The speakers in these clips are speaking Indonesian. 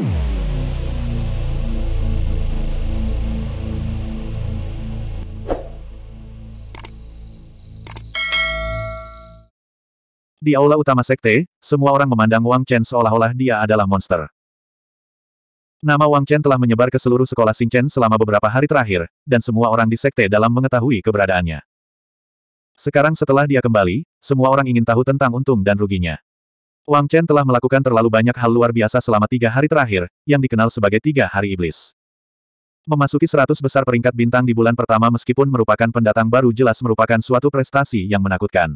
Di aula utama sekte, semua orang memandang Wang Chen seolah-olah dia adalah monster. Nama Wang Chen telah menyebar ke seluruh sekolah Chen selama beberapa hari terakhir, dan semua orang di sekte dalam mengetahui keberadaannya. Sekarang setelah dia kembali, semua orang ingin tahu tentang untung dan ruginya. Wang Chen telah melakukan terlalu banyak hal luar biasa selama tiga hari terakhir, yang dikenal sebagai tiga hari iblis. Memasuki seratus besar peringkat bintang di bulan pertama meskipun merupakan pendatang baru jelas merupakan suatu prestasi yang menakutkan.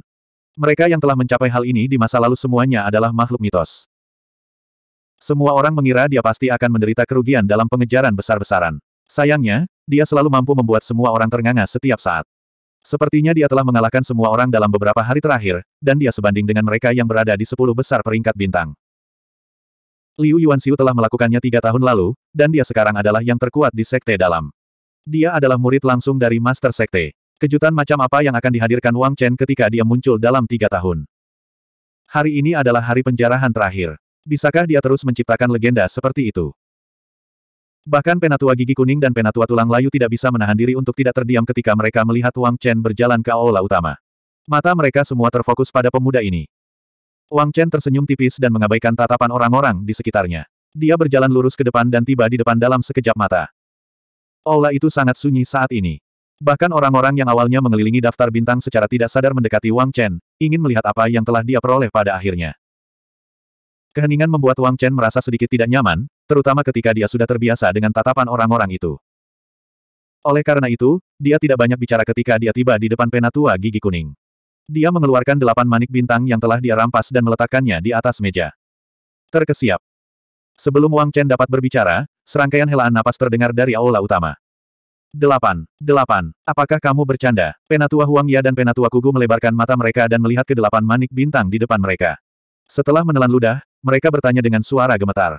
Mereka yang telah mencapai hal ini di masa lalu semuanya adalah makhluk mitos. Semua orang mengira dia pasti akan menderita kerugian dalam pengejaran besar-besaran. Sayangnya, dia selalu mampu membuat semua orang ternganga setiap saat. Sepertinya dia telah mengalahkan semua orang dalam beberapa hari terakhir, dan dia sebanding dengan mereka yang berada di sepuluh besar peringkat bintang. Liu Yuanxiu telah melakukannya tiga tahun lalu, dan dia sekarang adalah yang terkuat di Sekte Dalam. Dia adalah murid langsung dari Master Sekte. Kejutan macam apa yang akan dihadirkan Wang Chen ketika dia muncul dalam tiga tahun? Hari ini adalah hari penjarahan terakhir. Bisakah dia terus menciptakan legenda seperti itu? Bahkan penatua gigi kuning dan penatua tulang layu tidak bisa menahan diri untuk tidak terdiam ketika mereka melihat Wang Chen berjalan ke aula utama. Mata mereka semua terfokus pada pemuda ini. Wang Chen tersenyum tipis dan mengabaikan tatapan orang-orang di sekitarnya. Dia berjalan lurus ke depan dan tiba di depan dalam sekejap mata. Aula itu sangat sunyi saat ini. Bahkan orang-orang yang awalnya mengelilingi daftar bintang secara tidak sadar mendekati Wang Chen, ingin melihat apa yang telah dia peroleh pada akhirnya. Keheningan membuat Wang Chen merasa sedikit tidak nyaman, terutama ketika dia sudah terbiasa dengan tatapan orang-orang itu. Oleh karena itu, dia tidak banyak bicara ketika dia tiba di depan penatua gigi kuning. Dia mengeluarkan delapan manik bintang yang telah dia rampas dan meletakkannya di atas meja. Terkesiap. Sebelum Wang Chen dapat berbicara, serangkaian helaan napas terdengar dari aula utama. Delapan. Delapan. Apakah kamu bercanda? Penatua Huang Ya dan Penatua Kugu melebarkan mata mereka dan melihat ke delapan manik bintang di depan mereka. Setelah menelan ludah, mereka bertanya dengan suara gemetar.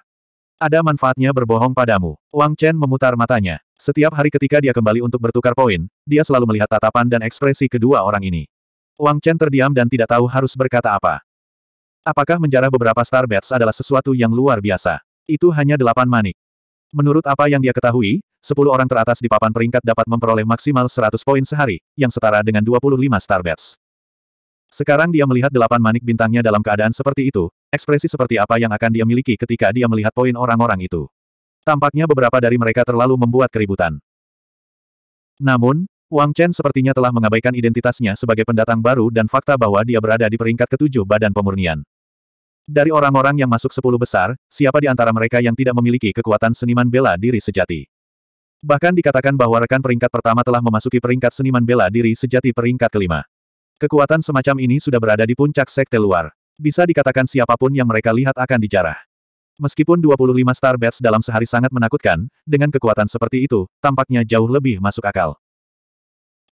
Ada manfaatnya berbohong padamu. Wang Chen memutar matanya. Setiap hari ketika dia kembali untuk bertukar poin, dia selalu melihat tatapan dan ekspresi kedua orang ini. Wang Chen terdiam dan tidak tahu harus berkata apa. Apakah menjarah beberapa star bets adalah sesuatu yang luar biasa? Itu hanya delapan manik. Menurut apa yang dia ketahui, sepuluh orang teratas di papan peringkat dapat memperoleh maksimal seratus poin sehari, yang setara dengan dua puluh lima star bets. Sekarang dia melihat delapan manik bintangnya dalam keadaan seperti itu, ekspresi seperti apa yang akan dia miliki ketika dia melihat poin orang-orang itu. Tampaknya beberapa dari mereka terlalu membuat keributan. Namun, Wang Chen sepertinya telah mengabaikan identitasnya sebagai pendatang baru dan fakta bahwa dia berada di peringkat ketujuh badan pemurnian. Dari orang-orang yang masuk sepuluh besar, siapa di antara mereka yang tidak memiliki kekuatan seniman bela diri sejati? Bahkan dikatakan bahwa rekan peringkat pertama telah memasuki peringkat seniman bela diri sejati peringkat kelima. Kekuatan semacam ini sudah berada di puncak sekte luar. Bisa dikatakan siapapun yang mereka lihat akan dijarah. Meskipun 25 Star Bats dalam sehari sangat menakutkan, dengan kekuatan seperti itu, tampaknya jauh lebih masuk akal.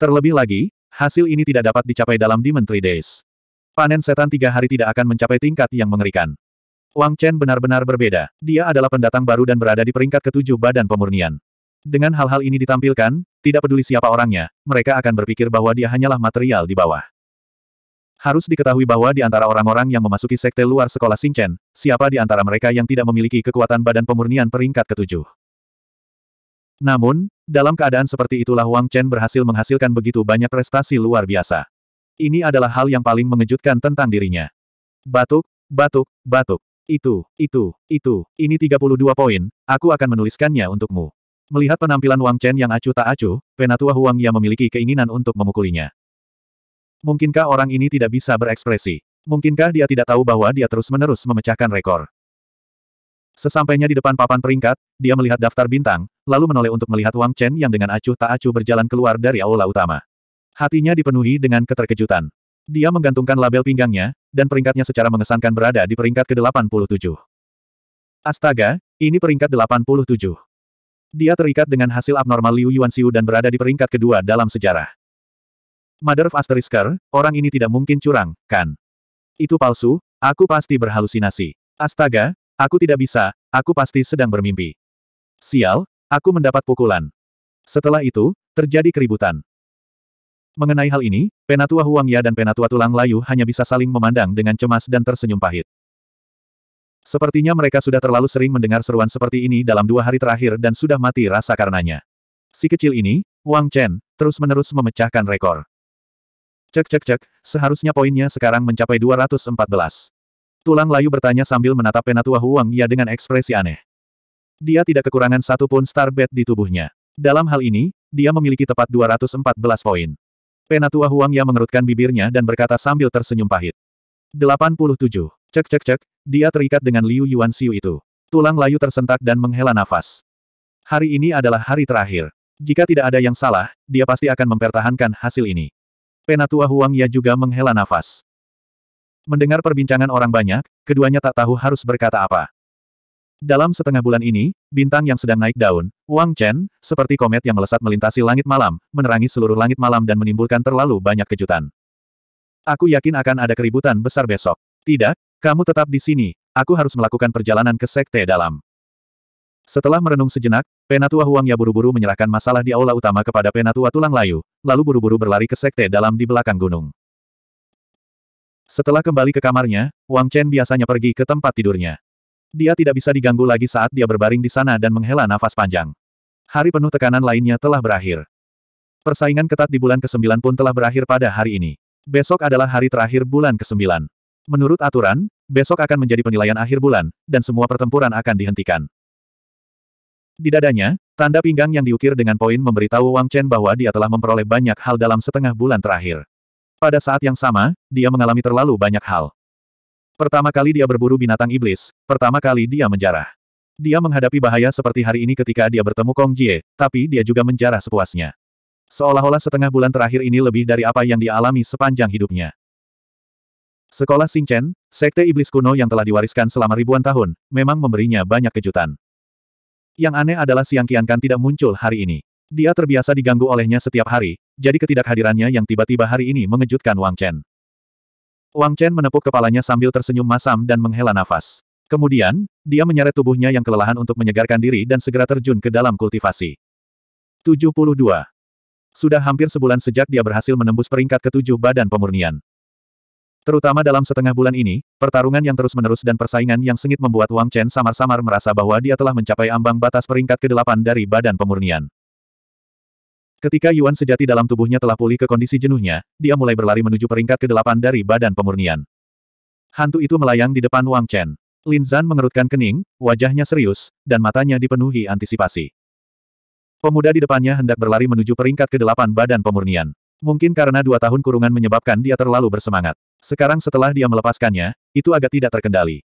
Terlebih lagi, hasil ini tidak dapat dicapai dalam Demon Tree Days. Panen setan tiga hari tidak akan mencapai tingkat yang mengerikan. Wang Chen benar-benar berbeda. Dia adalah pendatang baru dan berada di peringkat ketujuh badan pemurnian. Dengan hal-hal ini ditampilkan, tidak peduli siapa orangnya, mereka akan berpikir bahwa dia hanyalah material di bawah. Harus diketahui bahwa di antara orang-orang yang memasuki sekte luar sekolah Xingchen, siapa di antara mereka yang tidak memiliki kekuatan badan pemurnian peringkat ketujuh. Namun, dalam keadaan seperti itulah Wang Chen berhasil menghasilkan begitu banyak prestasi luar biasa. Ini adalah hal yang paling mengejutkan tentang dirinya. Batuk, batuk, batuk. Itu, itu, itu, ini 32 poin, aku akan menuliskannya untukmu. Melihat penampilan Wang Chen yang acuh tak acuh, Penatua Huang Ya memiliki keinginan untuk memukulinya. Mungkinkah orang ini tidak bisa berekspresi? Mungkinkah dia tidak tahu bahwa dia terus-menerus memecahkan rekor? Sesampainya di depan papan peringkat, dia melihat daftar bintang, lalu menoleh untuk melihat Wang Chen yang dengan acuh tak acuh berjalan keluar dari aula utama. Hatinya dipenuhi dengan keterkejutan. Dia menggantungkan label pinggangnya, dan peringkatnya secara mengesankan berada di peringkat ke-87. Astaga, ini peringkat 87. Dia terikat dengan hasil abnormal Liu Yuanxiu dan berada di peringkat kedua dalam sejarah. Mother of Asterisker, orang ini tidak mungkin curang, kan? Itu palsu, aku pasti berhalusinasi. Astaga, aku tidak bisa, aku pasti sedang bermimpi. Sial, aku mendapat pukulan. Setelah itu, terjadi keributan. Mengenai hal ini, Penatua Huangya dan Penatua Tulang Layu hanya bisa saling memandang dengan cemas dan tersenyum pahit. Sepertinya mereka sudah terlalu sering mendengar seruan seperti ini dalam dua hari terakhir dan sudah mati rasa karenanya. Si kecil ini, Wang Chen, terus-menerus memecahkan rekor. Cek cek cek, seharusnya poinnya sekarang mencapai 214. Tulang layu bertanya sambil menatap penatua Huang Ya dengan ekspresi aneh. Dia tidak kekurangan satu pun bet di tubuhnya. Dalam hal ini, dia memiliki tepat 214 poin. Penatua Huang Ya mengerutkan bibirnya dan berkata sambil tersenyum pahit. 87. Cek cek cek, dia terikat dengan Liu Yuan Xiu itu. Tulang layu tersentak dan menghela nafas. Hari ini adalah hari terakhir. Jika tidak ada yang salah, dia pasti akan mempertahankan hasil ini. Penatua Huang Ya juga menghela nafas. Mendengar perbincangan orang banyak, keduanya tak tahu harus berkata apa. Dalam setengah bulan ini, bintang yang sedang naik daun, Wang Chen, seperti komet yang melesat melintasi langit malam, menerangi seluruh langit malam dan menimbulkan terlalu banyak kejutan. Aku yakin akan ada keributan besar besok. Tidak, kamu tetap di sini, aku harus melakukan perjalanan ke Sekte Dalam. Setelah merenung sejenak, Penatua Huang Ya buru-buru menyerahkan masalah di aula utama kepada Penatua Tulang Layu, lalu buru-buru berlari ke sekte dalam di belakang gunung. Setelah kembali ke kamarnya, Wang Chen biasanya pergi ke tempat tidurnya. Dia tidak bisa diganggu lagi saat dia berbaring di sana dan menghela nafas panjang. Hari penuh tekanan lainnya telah berakhir. Persaingan ketat di bulan ke-9 pun telah berakhir pada hari ini. Besok adalah hari terakhir bulan ke-9. Menurut aturan, besok akan menjadi penilaian akhir bulan, dan semua pertempuran akan dihentikan. Di dadanya, tanda pinggang yang diukir dengan poin memberitahu Wang Chen bahwa dia telah memperoleh banyak hal dalam setengah bulan terakhir. Pada saat yang sama, dia mengalami terlalu banyak hal. Pertama kali dia berburu binatang iblis, pertama kali dia menjarah. Dia menghadapi bahaya seperti hari ini ketika dia bertemu Kong Jie, tapi dia juga menjarah sepuasnya. Seolah-olah setengah bulan terakhir ini lebih dari apa yang dialami sepanjang hidupnya. Sekolah Xingchen, sekte iblis kuno yang telah diwariskan selama ribuan tahun, memang memberinya banyak kejutan. Yang aneh adalah Siang Kian kan tidak muncul hari ini. Dia terbiasa diganggu olehnya setiap hari, jadi ketidakhadirannya yang tiba-tiba hari ini mengejutkan Wang Chen. Wang Chen menepuk kepalanya sambil tersenyum masam dan menghela nafas. Kemudian, dia menyeret tubuhnya yang kelelahan untuk menyegarkan diri dan segera terjun ke dalam kultivasi. 72. Sudah hampir sebulan sejak dia berhasil menembus peringkat ketujuh badan pemurnian. Terutama dalam setengah bulan ini, pertarungan yang terus-menerus dan persaingan yang sengit membuat Wang Chen samar-samar merasa bahwa dia telah mencapai ambang batas peringkat ke-8 dari badan pemurnian. Ketika Yuan sejati dalam tubuhnya telah pulih ke kondisi jenuhnya, dia mulai berlari menuju peringkat ke-8 dari badan pemurnian. Hantu itu melayang di depan Wang Chen. Lin Zan mengerutkan kening, wajahnya serius, dan matanya dipenuhi antisipasi. Pemuda di depannya hendak berlari menuju peringkat ke-8 badan pemurnian. Mungkin karena dua tahun kurungan menyebabkan dia terlalu bersemangat. Sekarang setelah dia melepaskannya, itu agak tidak terkendali.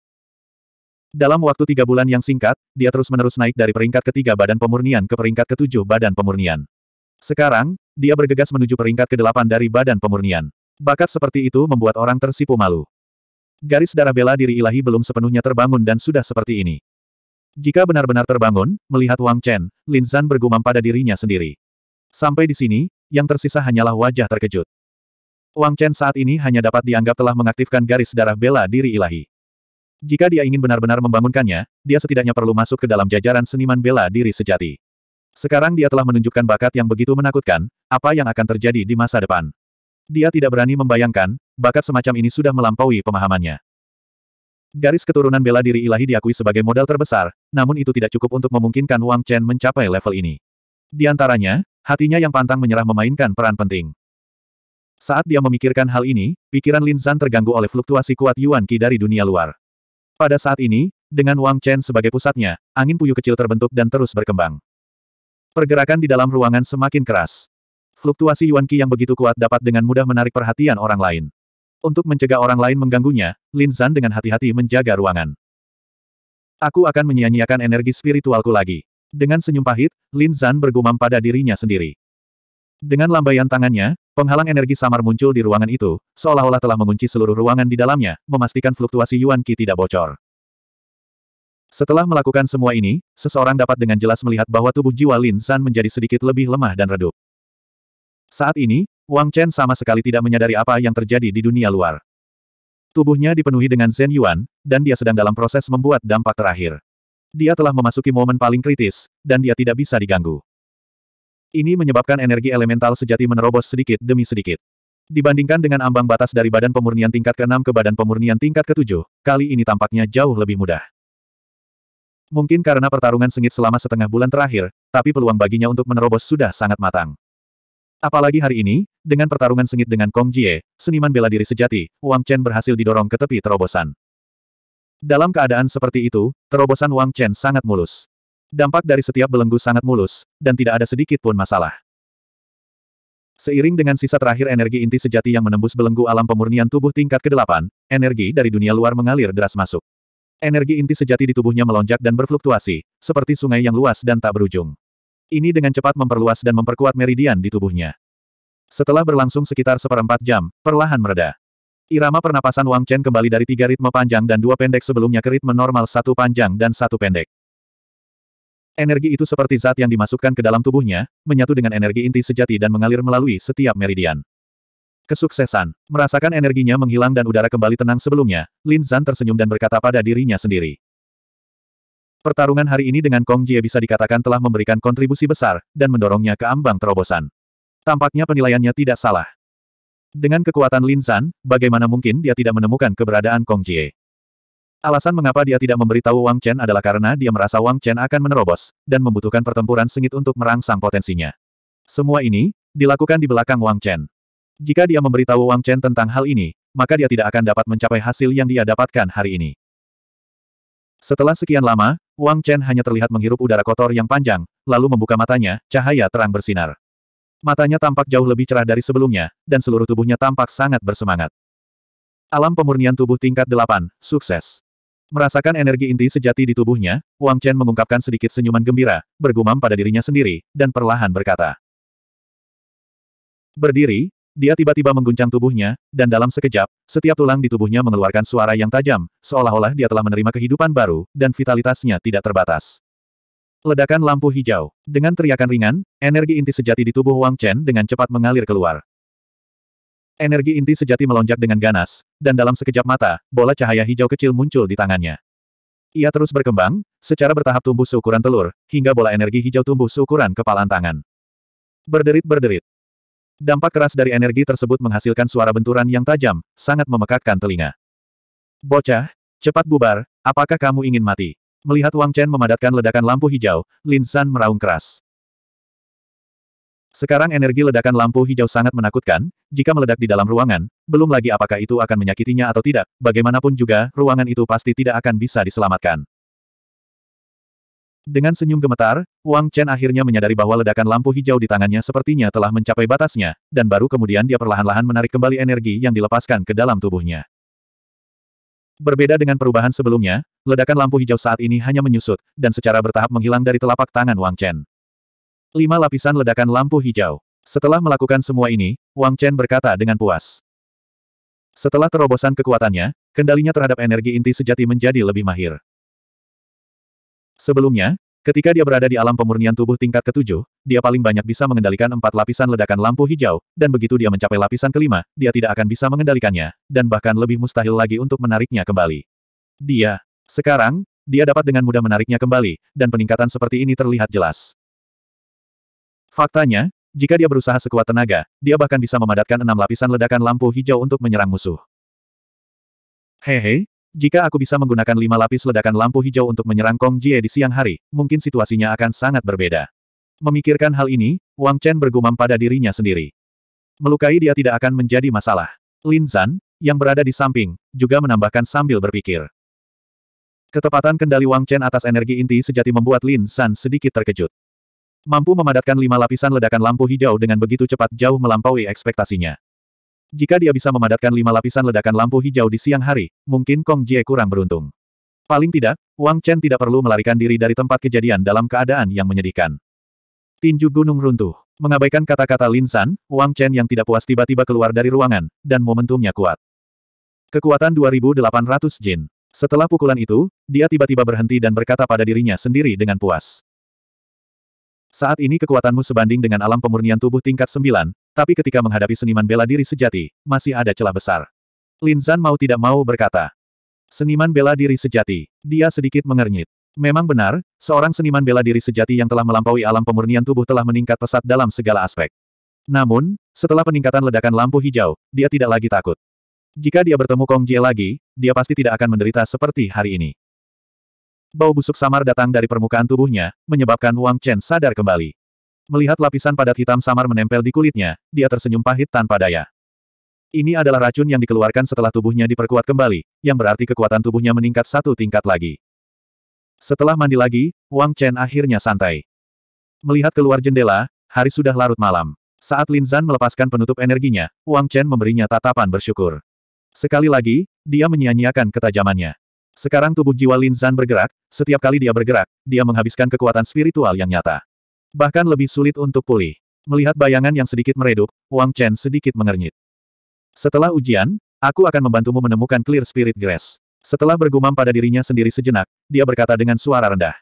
Dalam waktu tiga bulan yang singkat, dia terus-menerus naik dari peringkat ketiga badan pemurnian ke peringkat ketujuh badan pemurnian. Sekarang, dia bergegas menuju peringkat kedelapan dari badan pemurnian. Bakat seperti itu membuat orang tersipu malu. Garis darah bela diri ilahi belum sepenuhnya terbangun dan sudah seperti ini. Jika benar-benar terbangun, melihat Wang Chen, Lin Zan bergumam pada dirinya sendiri. Sampai di sini, yang tersisa hanyalah wajah terkejut. Wang Chen saat ini hanya dapat dianggap telah mengaktifkan garis darah bela diri ilahi. Jika dia ingin benar-benar membangunkannya, dia setidaknya perlu masuk ke dalam jajaran seniman bela diri sejati. Sekarang dia telah menunjukkan bakat yang begitu menakutkan, apa yang akan terjadi di masa depan. Dia tidak berani membayangkan, bakat semacam ini sudah melampaui pemahamannya. Garis keturunan bela diri ilahi diakui sebagai modal terbesar, namun itu tidak cukup untuk memungkinkan Wang Chen mencapai level ini. Di antaranya, hatinya yang pantang menyerah memainkan peran penting. Saat dia memikirkan hal ini, pikiran Lin Zhan terganggu oleh fluktuasi kuat Yuan Qi dari dunia luar. Pada saat ini, dengan Wang Chen sebagai pusatnya, angin puyuh kecil terbentuk dan terus berkembang. Pergerakan di dalam ruangan semakin keras. Fluktuasi Yuan Qi yang begitu kuat dapat dengan mudah menarik perhatian orang lain. Untuk mencegah orang lain mengganggunya, Lin Zhan dengan hati-hati menjaga ruangan. Aku akan menyia-nyiakan energi spiritualku lagi. Dengan senyum pahit, Lin Zhan bergumam pada dirinya sendiri. Dengan lambaian tangannya, penghalang energi samar muncul di ruangan itu, seolah-olah telah mengunci seluruh ruangan di dalamnya, memastikan fluktuasi Yuan Qi tidak bocor. Setelah melakukan semua ini, seseorang dapat dengan jelas melihat bahwa tubuh jiwa Lin San menjadi sedikit lebih lemah dan redup. Saat ini, Wang Chen sama sekali tidak menyadari apa yang terjadi di dunia luar. Tubuhnya dipenuhi dengan Zen Yuan, dan dia sedang dalam proses membuat dampak terakhir. Dia telah memasuki momen paling kritis, dan dia tidak bisa diganggu. Ini menyebabkan energi elemental sejati menerobos sedikit demi sedikit. Dibandingkan dengan ambang batas dari badan pemurnian tingkat ke-6 ke badan pemurnian tingkat ke-7, kali ini tampaknya jauh lebih mudah. Mungkin karena pertarungan sengit selama setengah bulan terakhir, tapi peluang baginya untuk menerobos sudah sangat matang. Apalagi hari ini, dengan pertarungan sengit dengan Kong Jie, seniman bela diri sejati, Wang Chen berhasil didorong ke tepi terobosan. Dalam keadaan seperti itu, terobosan Wang Chen sangat mulus. Dampak dari setiap belenggu sangat mulus, dan tidak ada sedikit pun masalah. Seiring dengan sisa terakhir energi inti sejati yang menembus belenggu alam pemurnian tubuh tingkat ke-8, energi dari dunia luar mengalir deras masuk. Energi inti sejati di tubuhnya melonjak dan berfluktuasi, seperti sungai yang luas dan tak berujung. Ini dengan cepat memperluas dan memperkuat meridian di tubuhnya. Setelah berlangsung sekitar seperempat jam, perlahan mereda. Irama pernapasan Wang Chen kembali dari tiga ritme panjang dan dua pendek sebelumnya ke ritme normal satu panjang dan satu pendek. Energi itu seperti zat yang dimasukkan ke dalam tubuhnya, menyatu dengan energi inti sejati dan mengalir melalui setiap meridian. Kesuksesan. Merasakan energinya menghilang dan udara kembali tenang sebelumnya, Lin Zhan tersenyum dan berkata pada dirinya sendiri. Pertarungan hari ini dengan Kong Jie bisa dikatakan telah memberikan kontribusi besar, dan mendorongnya ke ambang terobosan. Tampaknya penilaiannya tidak salah. Dengan kekuatan Lin Zhan, bagaimana mungkin dia tidak menemukan keberadaan Kong Jie? Alasan mengapa dia tidak memberitahu Wang Chen adalah karena dia merasa Wang Chen akan menerobos, dan membutuhkan pertempuran sengit untuk merangsang potensinya. Semua ini, dilakukan di belakang Wang Chen. Jika dia memberitahu Wang Chen tentang hal ini, maka dia tidak akan dapat mencapai hasil yang dia dapatkan hari ini. Setelah sekian lama, Wang Chen hanya terlihat menghirup udara kotor yang panjang, lalu membuka matanya, cahaya terang bersinar. Matanya tampak jauh lebih cerah dari sebelumnya, dan seluruh tubuhnya tampak sangat bersemangat. Alam pemurnian tubuh tingkat 8, sukses. Merasakan energi inti sejati di tubuhnya, Wang Chen mengungkapkan sedikit senyuman gembira, bergumam pada dirinya sendiri, dan perlahan berkata. Berdiri, dia tiba-tiba mengguncang tubuhnya, dan dalam sekejap, setiap tulang di tubuhnya mengeluarkan suara yang tajam, seolah-olah dia telah menerima kehidupan baru, dan vitalitasnya tidak terbatas. Ledakan lampu hijau. Dengan teriakan ringan, energi inti sejati di tubuh Wang Chen dengan cepat mengalir keluar. Energi inti sejati melonjak dengan ganas, dan dalam sekejap mata, bola cahaya hijau kecil muncul di tangannya. Ia terus berkembang, secara bertahap tumbuh seukuran telur, hingga bola energi hijau tumbuh seukuran kepalan tangan. Berderit-berderit. Dampak keras dari energi tersebut menghasilkan suara benturan yang tajam, sangat memekakkan telinga. Bocah, cepat bubar, apakah kamu ingin mati? Melihat Wang Chen memadatkan ledakan lampu hijau, Lin San meraung keras. Sekarang energi ledakan lampu hijau sangat menakutkan, jika meledak di dalam ruangan, belum lagi apakah itu akan menyakitinya atau tidak, bagaimanapun juga, ruangan itu pasti tidak akan bisa diselamatkan. Dengan senyum gemetar, Wang Chen akhirnya menyadari bahwa ledakan lampu hijau di tangannya sepertinya telah mencapai batasnya, dan baru kemudian dia perlahan-lahan menarik kembali energi yang dilepaskan ke dalam tubuhnya. Berbeda dengan perubahan sebelumnya, ledakan lampu hijau saat ini hanya menyusut, dan secara bertahap menghilang dari telapak tangan Wang Chen. Lima lapisan ledakan lampu hijau. Setelah melakukan semua ini, Wang Chen berkata dengan puas. Setelah terobosan kekuatannya, kendalinya terhadap energi inti sejati menjadi lebih mahir. Sebelumnya, ketika dia berada di alam pemurnian tubuh tingkat ketujuh, dia paling banyak bisa mengendalikan empat lapisan ledakan lampu hijau, dan begitu dia mencapai lapisan kelima, dia tidak akan bisa mengendalikannya, dan bahkan lebih mustahil lagi untuk menariknya kembali. Dia. Sekarang, dia dapat dengan mudah menariknya kembali, dan peningkatan seperti ini terlihat jelas. Faktanya, jika dia berusaha sekuat tenaga, dia bahkan bisa memadatkan enam lapisan ledakan lampu hijau untuk menyerang musuh. Hehe, jika aku bisa menggunakan lima lapis ledakan lampu hijau untuk menyerang Kong Jie di siang hari, mungkin situasinya akan sangat berbeda. Memikirkan hal ini, Wang Chen bergumam pada dirinya sendiri. Melukai dia tidak akan menjadi masalah. Lin Zan, yang berada di samping, juga menambahkan sambil berpikir. Ketepatan kendali Wang Chen atas energi inti sejati membuat Lin San sedikit terkejut. Mampu memadatkan lima lapisan ledakan lampu hijau dengan begitu cepat jauh melampaui ekspektasinya. Jika dia bisa memadatkan lima lapisan ledakan lampu hijau di siang hari, mungkin Kong Jie kurang beruntung. Paling tidak, Wang Chen tidak perlu melarikan diri dari tempat kejadian dalam keadaan yang menyedihkan. Tinju gunung runtuh. Mengabaikan kata-kata Lin San, Wang Chen yang tidak puas tiba-tiba keluar dari ruangan, dan momentumnya kuat. Kekuatan 2800 jin. Setelah pukulan itu, dia tiba-tiba berhenti dan berkata pada dirinya sendiri dengan puas. Saat ini kekuatanmu sebanding dengan alam pemurnian tubuh tingkat sembilan, tapi ketika menghadapi seniman bela diri sejati, masih ada celah besar. Lin Zan mau tidak mau berkata. Seniman bela diri sejati. Dia sedikit mengernyit. Memang benar, seorang seniman bela diri sejati yang telah melampaui alam pemurnian tubuh telah meningkat pesat dalam segala aspek. Namun, setelah peningkatan ledakan lampu hijau, dia tidak lagi takut. Jika dia bertemu Kong Jie lagi, dia pasti tidak akan menderita seperti hari ini. Bau busuk samar datang dari permukaan tubuhnya, menyebabkan Wang Chen sadar kembali. Melihat lapisan padat hitam samar menempel di kulitnya, dia tersenyum pahit tanpa daya. Ini adalah racun yang dikeluarkan setelah tubuhnya diperkuat kembali, yang berarti kekuatan tubuhnya meningkat satu tingkat lagi. Setelah mandi lagi, Wang Chen akhirnya santai. Melihat keluar jendela, hari sudah larut malam. Saat Lin Zan melepaskan penutup energinya, Wang Chen memberinya tatapan bersyukur. Sekali lagi, dia menyia-nyiakan ketajamannya. Sekarang tubuh jiwa Lin Zan bergerak, setiap kali dia bergerak, dia menghabiskan kekuatan spiritual yang nyata. Bahkan lebih sulit untuk pulih. Melihat bayangan yang sedikit meredup, Wang Chen sedikit mengernyit. Setelah ujian, aku akan membantumu menemukan Clear Spirit Grass. Setelah bergumam pada dirinya sendiri sejenak, dia berkata dengan suara rendah.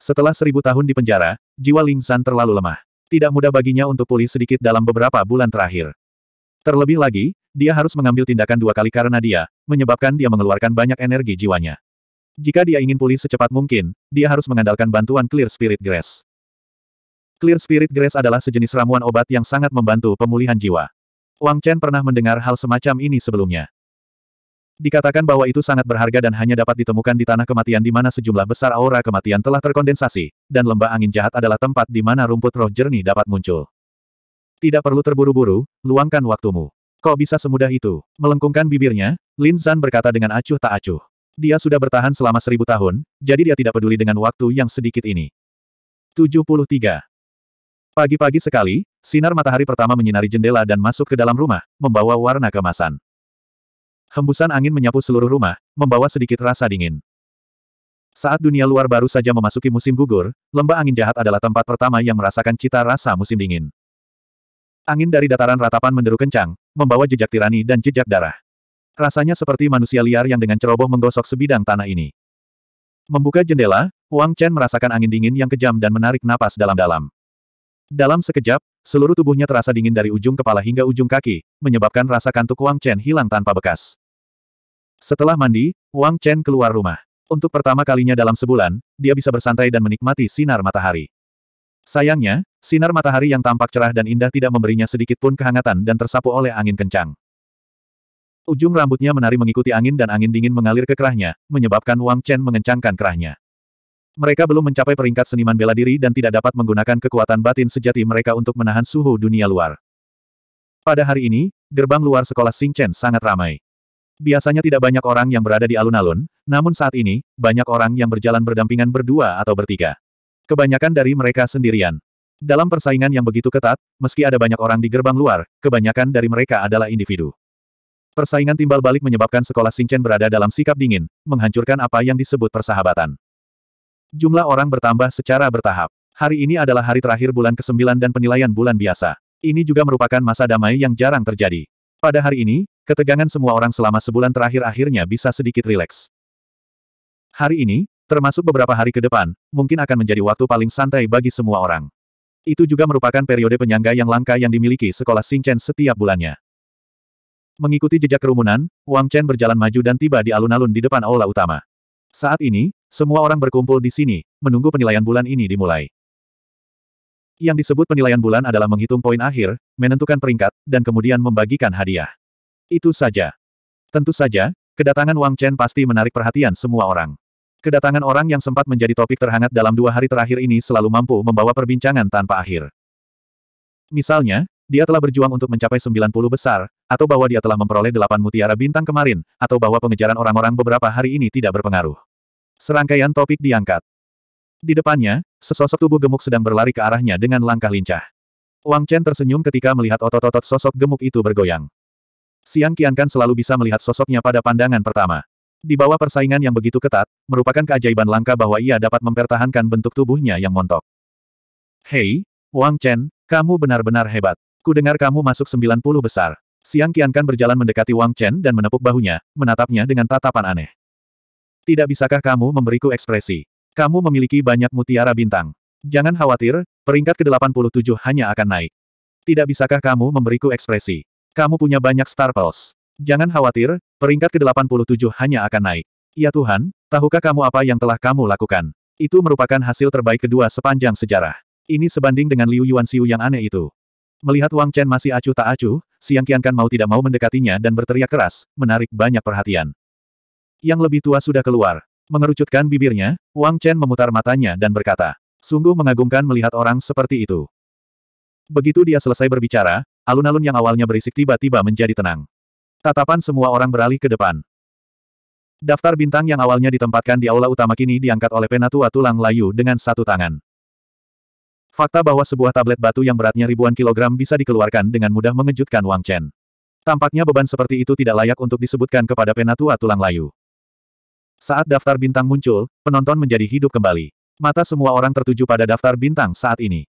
Setelah seribu tahun di penjara, jiwa Lin San terlalu lemah. Tidak mudah baginya untuk pulih sedikit dalam beberapa bulan terakhir. Terlebih lagi, dia harus mengambil tindakan dua kali karena dia, menyebabkan dia mengeluarkan banyak energi jiwanya. Jika dia ingin pulih secepat mungkin, dia harus mengandalkan bantuan Clear Spirit Grass. Clear Spirit Grass adalah sejenis ramuan obat yang sangat membantu pemulihan jiwa. Wang Chen pernah mendengar hal semacam ini sebelumnya. Dikatakan bahwa itu sangat berharga dan hanya dapat ditemukan di tanah kematian di mana sejumlah besar aura kematian telah terkondensasi, dan lembah angin jahat adalah tempat di mana rumput roh jernih dapat muncul. Tidak perlu terburu-buru, luangkan waktumu. Kok bisa semudah itu. Melengkungkan bibirnya, Lin Zan berkata dengan acuh tak acuh. Dia sudah bertahan selama seribu tahun, jadi dia tidak peduli dengan waktu yang sedikit ini. 73. Pagi-pagi sekali, sinar matahari pertama menyinari jendela dan masuk ke dalam rumah, membawa warna kemasan. Hembusan angin menyapu seluruh rumah, membawa sedikit rasa dingin. Saat dunia luar baru saja memasuki musim gugur, lembah angin jahat adalah tempat pertama yang merasakan cita rasa musim dingin. Angin dari dataran ratapan menderu kencang, membawa jejak tirani dan jejak darah. Rasanya seperti manusia liar yang dengan ceroboh menggosok sebidang tanah ini. Membuka jendela, Wang Chen merasakan angin dingin yang kejam dan menarik napas dalam-dalam. Dalam sekejap, seluruh tubuhnya terasa dingin dari ujung kepala hingga ujung kaki, menyebabkan rasa kantuk Wang Chen hilang tanpa bekas. Setelah mandi, Wang Chen keluar rumah. Untuk pertama kalinya dalam sebulan, dia bisa bersantai dan menikmati sinar matahari. Sayangnya, sinar matahari yang tampak cerah dan indah tidak memberinya sedikit pun kehangatan dan tersapu oleh angin kencang. Ujung rambutnya menari mengikuti angin dan angin dingin mengalir ke kerahnya, menyebabkan Wang Chen mengencangkan kerahnya. Mereka belum mencapai peringkat seniman bela diri dan tidak dapat menggunakan kekuatan batin sejati mereka untuk menahan suhu dunia luar. Pada hari ini, gerbang luar sekolah Sing Chen sangat ramai. Biasanya tidak banyak orang yang berada di alun-alun, namun saat ini, banyak orang yang berjalan berdampingan berdua atau bertiga. Kebanyakan dari mereka sendirian. Dalam persaingan yang begitu ketat, meski ada banyak orang di gerbang luar, kebanyakan dari mereka adalah individu. Persaingan timbal balik menyebabkan sekolah Singchen berada dalam sikap dingin, menghancurkan apa yang disebut persahabatan. Jumlah orang bertambah secara bertahap. Hari ini adalah hari terakhir bulan ke-9 dan penilaian bulan biasa. Ini juga merupakan masa damai yang jarang terjadi. Pada hari ini, ketegangan semua orang selama sebulan terakhir akhirnya bisa sedikit rileks. Hari ini, termasuk beberapa hari ke depan, mungkin akan menjadi waktu paling santai bagi semua orang. Itu juga merupakan periode penyangga yang langka yang dimiliki sekolah Singchen setiap bulannya. Mengikuti jejak kerumunan, Wang Chen berjalan maju dan tiba di alun-alun di depan aula utama. Saat ini, semua orang berkumpul di sini, menunggu penilaian bulan ini dimulai. Yang disebut penilaian bulan adalah menghitung poin akhir, menentukan peringkat, dan kemudian membagikan hadiah. Itu saja. Tentu saja, kedatangan Wang Chen pasti menarik perhatian semua orang. Kedatangan orang yang sempat menjadi topik terhangat dalam dua hari terakhir ini selalu mampu membawa perbincangan tanpa akhir. Misalnya, dia telah berjuang untuk mencapai 90 besar, atau bahwa dia telah memperoleh delapan mutiara bintang kemarin, atau bahwa pengejaran orang-orang beberapa hari ini tidak berpengaruh. Serangkaian topik diangkat. Di depannya, sesosok tubuh gemuk sedang berlari ke arahnya dengan langkah lincah. Wang Chen tersenyum ketika melihat otot-otot sosok gemuk itu bergoyang. Siang Kian Kan selalu bisa melihat sosoknya pada pandangan pertama. Di bawah persaingan yang begitu ketat, merupakan keajaiban langka bahwa ia dapat mempertahankan bentuk tubuhnya yang montok. Hei, Wang Chen, kamu benar-benar hebat. Ku dengar kamu masuk sembilan puluh besar. Siang Qiankan berjalan mendekati Wang Chen dan menepuk bahunya, menatapnya dengan tatapan aneh. Tidak bisakah kamu memberiku ekspresi? Kamu memiliki banyak mutiara bintang. Jangan khawatir, peringkat ke-87 hanya akan naik. Tidak bisakah kamu memberiku ekspresi? Kamu punya banyak star pearls. Jangan khawatir, peringkat ke-87 hanya akan naik. Ya Tuhan, tahukah kamu apa yang telah kamu lakukan? Itu merupakan hasil terbaik kedua sepanjang sejarah. Ini sebanding dengan Liu Yuan Siu yang aneh itu. Melihat Wang Chen masih acuh tak acuh, Siang Kian kan mau tidak mau mendekatinya dan berteriak keras, menarik banyak perhatian. Yang lebih tua sudah keluar. Mengerucutkan bibirnya, Wang Chen memutar matanya dan berkata, sungguh mengagumkan melihat orang seperti itu. Begitu dia selesai berbicara, alun-alun yang awalnya berisik tiba-tiba menjadi tenang. Tatapan semua orang beralih ke depan. Daftar bintang yang awalnya ditempatkan di aula utama kini diangkat oleh penatua tulang layu dengan satu tangan. Fakta bahwa sebuah tablet batu yang beratnya ribuan kilogram bisa dikeluarkan dengan mudah mengejutkan Wang Chen. Tampaknya beban seperti itu tidak layak untuk disebutkan kepada penatua tulang layu. Saat daftar bintang muncul, penonton menjadi hidup kembali. Mata semua orang tertuju pada daftar bintang saat ini.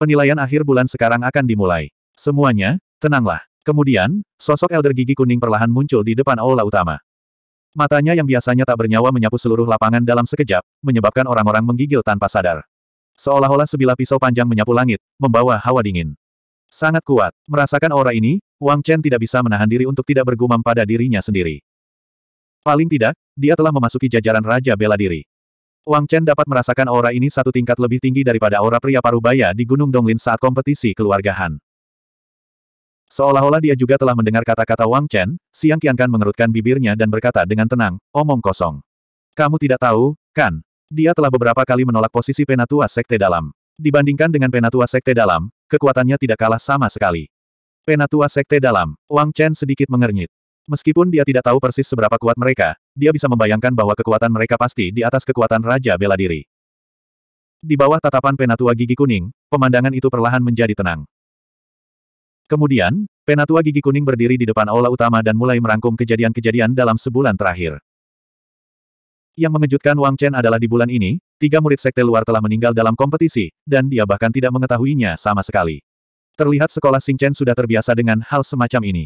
Penilaian akhir bulan sekarang akan dimulai. Semuanya, tenanglah. Kemudian, sosok elder gigi kuning perlahan muncul di depan aula utama. Matanya yang biasanya tak bernyawa menyapu seluruh lapangan dalam sekejap, menyebabkan orang-orang menggigil tanpa sadar. Seolah-olah sebilah pisau panjang menyapu langit, membawa hawa dingin. Sangat kuat. Merasakan aura ini, Wang Chen tidak bisa menahan diri untuk tidak bergumam pada dirinya sendiri. Paling tidak, dia telah memasuki jajaran Raja Bela Diri. Wang Chen dapat merasakan aura ini satu tingkat lebih tinggi daripada aura pria parubaya di Gunung Donglin saat kompetisi keluarga Han. Seolah-olah dia juga telah mendengar kata-kata Wang Chen, Siang Qiankan mengerutkan bibirnya dan berkata dengan tenang, omong kosong. Kamu tidak tahu, kan? Dia telah beberapa kali menolak posisi penatua sekte dalam. Dibandingkan dengan penatua sekte dalam, kekuatannya tidak kalah sama sekali. Penatua sekte dalam, Wang Chen sedikit mengernyit. Meskipun dia tidak tahu persis seberapa kuat mereka, dia bisa membayangkan bahwa kekuatan mereka pasti di atas kekuatan Raja Bela Diri. Di bawah tatapan penatua gigi kuning, pemandangan itu perlahan menjadi tenang. Kemudian, penatua gigi kuning berdiri di depan aula utama dan mulai merangkum kejadian-kejadian dalam sebulan terakhir. Yang mengejutkan Wang Chen adalah di bulan ini, tiga murid sekte luar telah meninggal dalam kompetisi, dan dia bahkan tidak mengetahuinya sama sekali. Terlihat sekolah Xing Chen sudah terbiasa dengan hal semacam ini.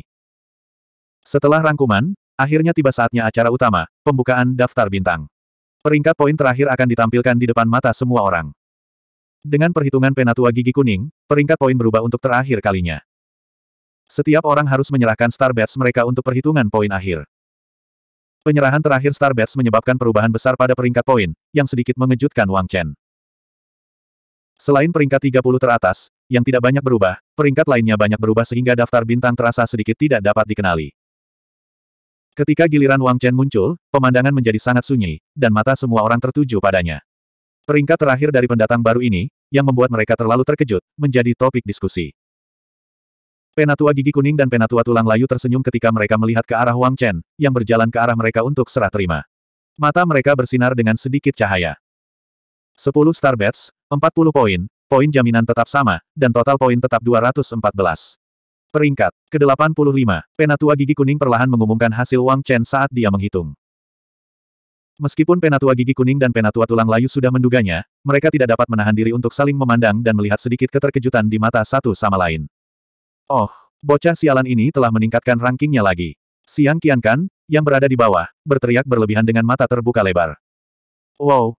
Setelah rangkuman, akhirnya tiba saatnya acara utama, pembukaan daftar bintang. Peringkat poin terakhir akan ditampilkan di depan mata semua orang. Dengan perhitungan penatua gigi kuning, peringkat poin berubah untuk terakhir kalinya. Setiap orang harus menyerahkan star badge mereka untuk perhitungan poin akhir. Penyerahan terakhir Starbats menyebabkan perubahan besar pada peringkat poin, yang sedikit mengejutkan Wang Chen. Selain peringkat 30 teratas, yang tidak banyak berubah, peringkat lainnya banyak berubah sehingga daftar bintang terasa sedikit tidak dapat dikenali. Ketika giliran Wang Chen muncul, pemandangan menjadi sangat sunyi, dan mata semua orang tertuju padanya. Peringkat terakhir dari pendatang baru ini, yang membuat mereka terlalu terkejut, menjadi topik diskusi. Penatua gigi kuning dan penatua tulang layu tersenyum ketika mereka melihat ke arah Wang Chen, yang berjalan ke arah mereka untuk serah terima. Mata mereka bersinar dengan sedikit cahaya. 10 Bets, 40 poin, poin jaminan tetap sama, dan total poin tetap 214. Peringkat ke-85, Penatua Gigi Kuning perlahan mengumumkan hasil Wang Chen saat dia menghitung. Meskipun Penatua Gigi Kuning dan Penatua Tulang Layu sudah menduganya, mereka tidak dapat menahan diri untuk saling memandang dan melihat sedikit keterkejutan di mata satu sama lain. Oh, bocah sialan ini telah meningkatkan rankingnya lagi. Siang Kian Kan, yang berada di bawah, berteriak berlebihan dengan mata terbuka lebar. Wow.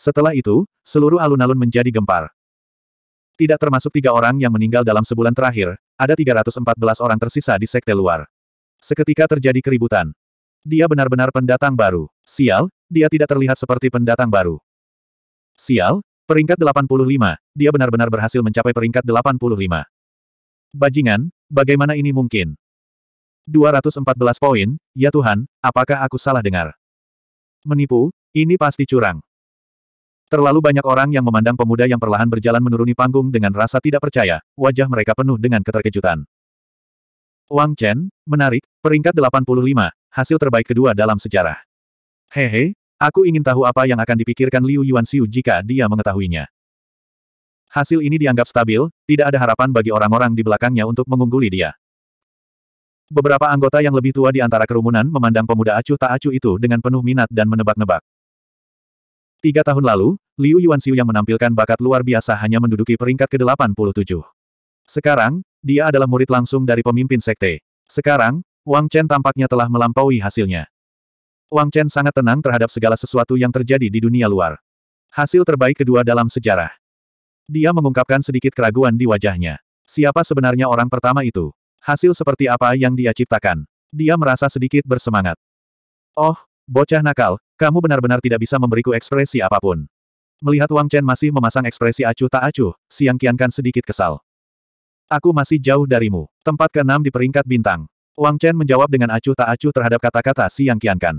Setelah itu, seluruh alun-alun menjadi gempar. Tidak termasuk tiga orang yang meninggal dalam sebulan terakhir, ada 314 orang tersisa di sekte luar. Seketika terjadi keributan. Dia benar-benar pendatang baru. Sial, dia tidak terlihat seperti pendatang baru. Sial, peringkat 85, dia benar-benar berhasil mencapai peringkat 85. Bajingan, bagaimana ini mungkin? 214 poin, ya Tuhan, apakah aku salah dengar? Menipu, ini pasti curang. Terlalu banyak orang yang memandang pemuda yang perlahan berjalan menuruni panggung dengan rasa tidak percaya, wajah mereka penuh dengan keterkejutan. Wang Chen, menarik, peringkat 85, hasil terbaik kedua dalam sejarah. Hehe, aku ingin tahu apa yang akan dipikirkan Liu Yuanxiu jika dia mengetahuinya. Hasil ini dianggap stabil, tidak ada harapan bagi orang-orang di belakangnya untuk mengungguli dia. Beberapa anggota yang lebih tua di antara kerumunan memandang pemuda acuh tak acuh itu dengan penuh minat dan menebak-nebak. Tiga tahun lalu, Liu Yuanxiu yang menampilkan bakat luar biasa hanya menduduki peringkat ke-87. Sekarang, dia adalah murid langsung dari pemimpin sekte. Sekarang, Wang Chen tampaknya telah melampaui hasilnya. Wang Chen sangat tenang terhadap segala sesuatu yang terjadi di dunia luar. Hasil terbaik kedua dalam sejarah. Dia mengungkapkan sedikit keraguan di wajahnya. Siapa sebenarnya orang pertama itu? Hasil seperti apa yang dia ciptakan? Dia merasa sedikit bersemangat. Oh, bocah nakal, kamu benar-benar tidak bisa memberiku ekspresi apapun. Melihat Wang Chen masih memasang ekspresi acuh tak acuh, Siang Kian Kan sedikit kesal. Aku masih jauh darimu. Tempat keenam di peringkat bintang. Wang Chen menjawab dengan acuh tak acuh terhadap kata-kata Siang Kian Kan.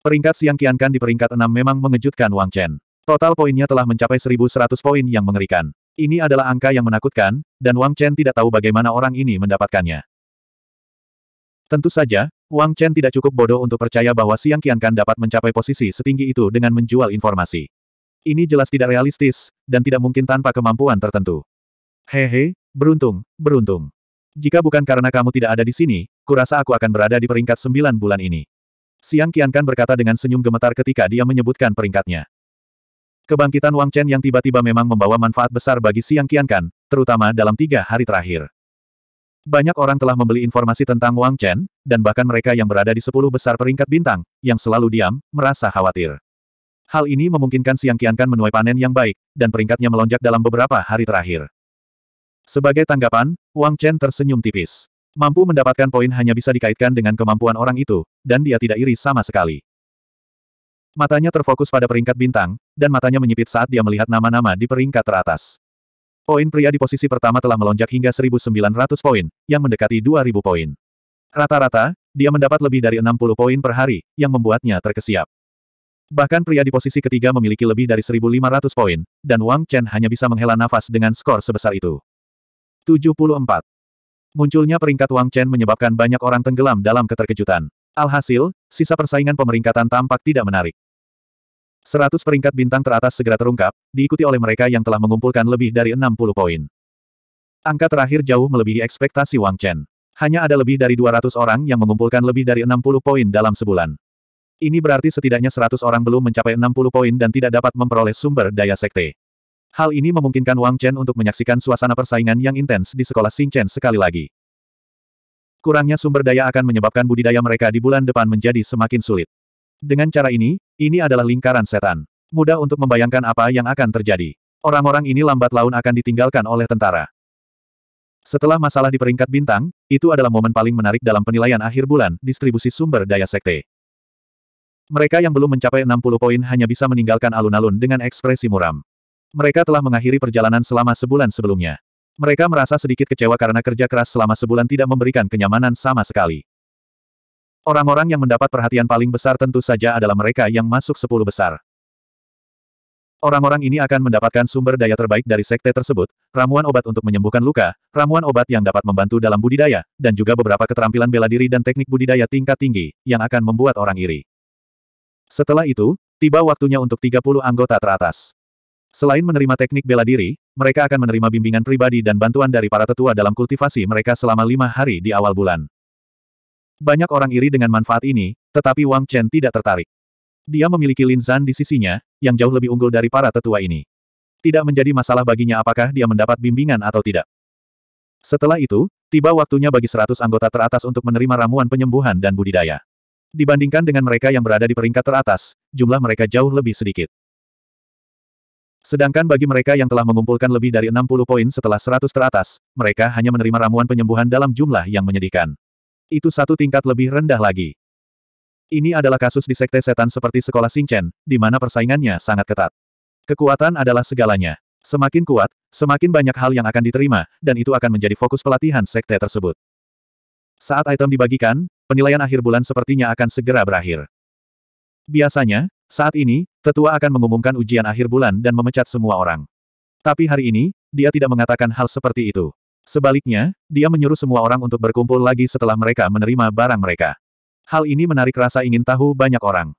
Peringkat Siang Kian Kan di peringkat enam memang mengejutkan Wang Chen. Total poinnya telah mencapai 1.100 poin yang mengerikan. Ini adalah angka yang menakutkan, dan Wang Chen tidak tahu bagaimana orang ini mendapatkannya. Tentu saja, Wang Chen tidak cukup bodoh untuk percaya bahwa Siang Kian Kan dapat mencapai posisi setinggi itu dengan menjual informasi. Ini jelas tidak realistis, dan tidak mungkin tanpa kemampuan tertentu. Hehe, beruntung, beruntung. Jika bukan karena kamu tidak ada di sini, kurasa aku akan berada di peringkat sembilan bulan ini. Siang Kian Kan berkata dengan senyum gemetar ketika dia menyebutkan peringkatnya. Kebangkitan Wang Chen yang tiba-tiba memang membawa manfaat besar bagi Siang Kian Kan, terutama dalam tiga hari terakhir. Banyak orang telah membeli informasi tentang Wang Chen, dan bahkan mereka yang berada di sepuluh besar peringkat bintang, yang selalu diam, merasa khawatir. Hal ini memungkinkan Siang Kian Kan menuai panen yang baik, dan peringkatnya melonjak dalam beberapa hari terakhir. Sebagai tanggapan, Wang Chen tersenyum tipis. Mampu mendapatkan poin hanya bisa dikaitkan dengan kemampuan orang itu, dan dia tidak iri sama sekali. Matanya terfokus pada peringkat bintang, dan matanya menyipit saat dia melihat nama-nama di peringkat teratas. Poin pria di posisi pertama telah melonjak hingga 1.900 poin, yang mendekati 2.000 poin. Rata-rata, dia mendapat lebih dari 60 poin per hari, yang membuatnya terkesiap. Bahkan pria di posisi ketiga memiliki lebih dari 1.500 poin, dan Wang Chen hanya bisa menghela nafas dengan skor sebesar itu. 74. Munculnya peringkat Wang Chen menyebabkan banyak orang tenggelam dalam keterkejutan. Alhasil, sisa persaingan pemeringkatan tampak tidak menarik. Seratus peringkat bintang teratas segera terungkap, diikuti oleh mereka yang telah mengumpulkan lebih dari 60 poin. Angka terakhir jauh melebihi ekspektasi Wang Chen. Hanya ada lebih dari 200 orang yang mengumpulkan lebih dari 60 poin dalam sebulan. Ini berarti setidaknya 100 orang belum mencapai 60 poin dan tidak dapat memperoleh sumber daya sekte. Hal ini memungkinkan Wang Chen untuk menyaksikan suasana persaingan yang intens di sekolah Chen sekali lagi. Kurangnya sumber daya akan menyebabkan budidaya mereka di bulan depan menjadi semakin sulit. Dengan cara ini, ini adalah lingkaran setan. Mudah untuk membayangkan apa yang akan terjadi. Orang-orang ini lambat laun akan ditinggalkan oleh tentara. Setelah masalah di peringkat bintang, itu adalah momen paling menarik dalam penilaian akhir bulan, distribusi sumber daya sekte. Mereka yang belum mencapai 60 poin hanya bisa meninggalkan alun-alun dengan ekspresi muram. Mereka telah mengakhiri perjalanan selama sebulan sebelumnya. Mereka merasa sedikit kecewa karena kerja keras selama sebulan tidak memberikan kenyamanan sama sekali. Orang-orang yang mendapat perhatian paling besar tentu saja adalah mereka yang masuk sepuluh besar. Orang-orang ini akan mendapatkan sumber daya terbaik dari sekte tersebut, ramuan obat untuk menyembuhkan luka, ramuan obat yang dapat membantu dalam budidaya, dan juga beberapa keterampilan bela diri dan teknik budidaya tingkat tinggi, yang akan membuat orang iri. Setelah itu, tiba waktunya untuk 30 anggota teratas. Selain menerima teknik bela diri, mereka akan menerima bimbingan pribadi dan bantuan dari para tetua dalam kultivasi mereka selama lima hari di awal bulan. Banyak orang iri dengan manfaat ini, tetapi Wang Chen tidak tertarik. Dia memiliki Lin Zan di sisinya, yang jauh lebih unggul dari para tetua ini. Tidak menjadi masalah baginya apakah dia mendapat bimbingan atau tidak. Setelah itu, tiba waktunya bagi seratus anggota teratas untuk menerima ramuan penyembuhan dan budidaya. Dibandingkan dengan mereka yang berada di peringkat teratas, jumlah mereka jauh lebih sedikit. Sedangkan bagi mereka yang telah mengumpulkan lebih dari 60 poin setelah 100 teratas, mereka hanya menerima ramuan penyembuhan dalam jumlah yang menyedihkan. Itu satu tingkat lebih rendah lagi. Ini adalah kasus di sekte setan seperti sekolah Singchen, di mana persaingannya sangat ketat. Kekuatan adalah segalanya. Semakin kuat, semakin banyak hal yang akan diterima, dan itu akan menjadi fokus pelatihan sekte tersebut. Saat item dibagikan, penilaian akhir bulan sepertinya akan segera berakhir. Biasanya, saat ini, tetua akan mengumumkan ujian akhir bulan dan memecat semua orang. Tapi hari ini, dia tidak mengatakan hal seperti itu. Sebaliknya, dia menyuruh semua orang untuk berkumpul lagi setelah mereka menerima barang mereka. Hal ini menarik rasa ingin tahu banyak orang.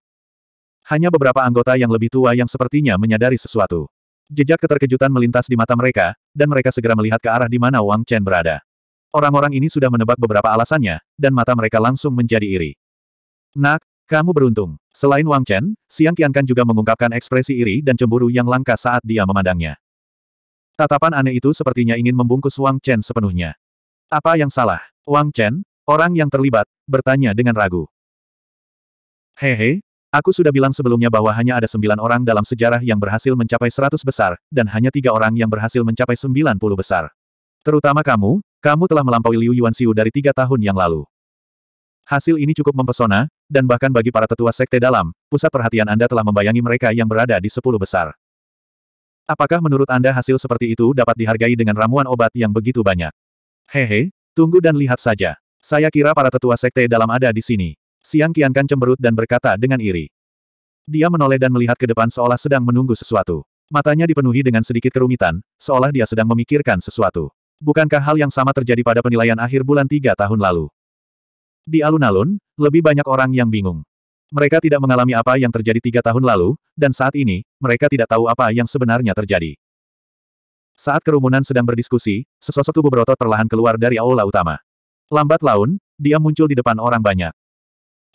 Hanya beberapa anggota yang lebih tua yang sepertinya menyadari sesuatu. Jejak keterkejutan melintas di mata mereka, dan mereka segera melihat ke arah di mana Wang Chen berada. Orang-orang ini sudah menebak beberapa alasannya, dan mata mereka langsung menjadi iri. Nak, kamu beruntung. Selain Wang Chen, Siang Qiankan juga mengungkapkan ekspresi iri dan cemburu yang langka saat dia memandangnya. Tatapan aneh itu sepertinya ingin membungkus Wang Chen sepenuhnya. Apa yang salah? Wang Chen, orang yang terlibat, bertanya dengan ragu. Hehe, aku sudah bilang sebelumnya bahwa hanya ada sembilan orang dalam sejarah yang berhasil mencapai seratus besar, dan hanya tiga orang yang berhasil mencapai sembilan puluh besar. Terutama kamu, kamu telah melampaui Liu Yuanxiu dari tiga tahun yang lalu. Hasil ini cukup mempesona, dan bahkan bagi para tetua sekte dalam, pusat perhatian Anda telah membayangi mereka yang berada di sepuluh besar. Apakah menurut Anda hasil seperti itu dapat dihargai dengan ramuan obat yang begitu banyak? Hehe, tunggu dan lihat saja. Saya kira para tetua sekte dalam ada di sini. Siang Kiankan cemberut dan berkata dengan iri. Dia menoleh dan melihat ke depan seolah sedang menunggu sesuatu. Matanya dipenuhi dengan sedikit kerumitan, seolah dia sedang memikirkan sesuatu. Bukankah hal yang sama terjadi pada penilaian akhir bulan tiga tahun lalu? Di alun-alun, lebih banyak orang yang bingung. Mereka tidak mengalami apa yang terjadi tiga tahun lalu, dan saat ini, mereka tidak tahu apa yang sebenarnya terjadi. Saat kerumunan sedang berdiskusi, sesosok tubuh berotot perlahan keluar dari aula utama. Lambat laun, dia muncul di depan orang banyak.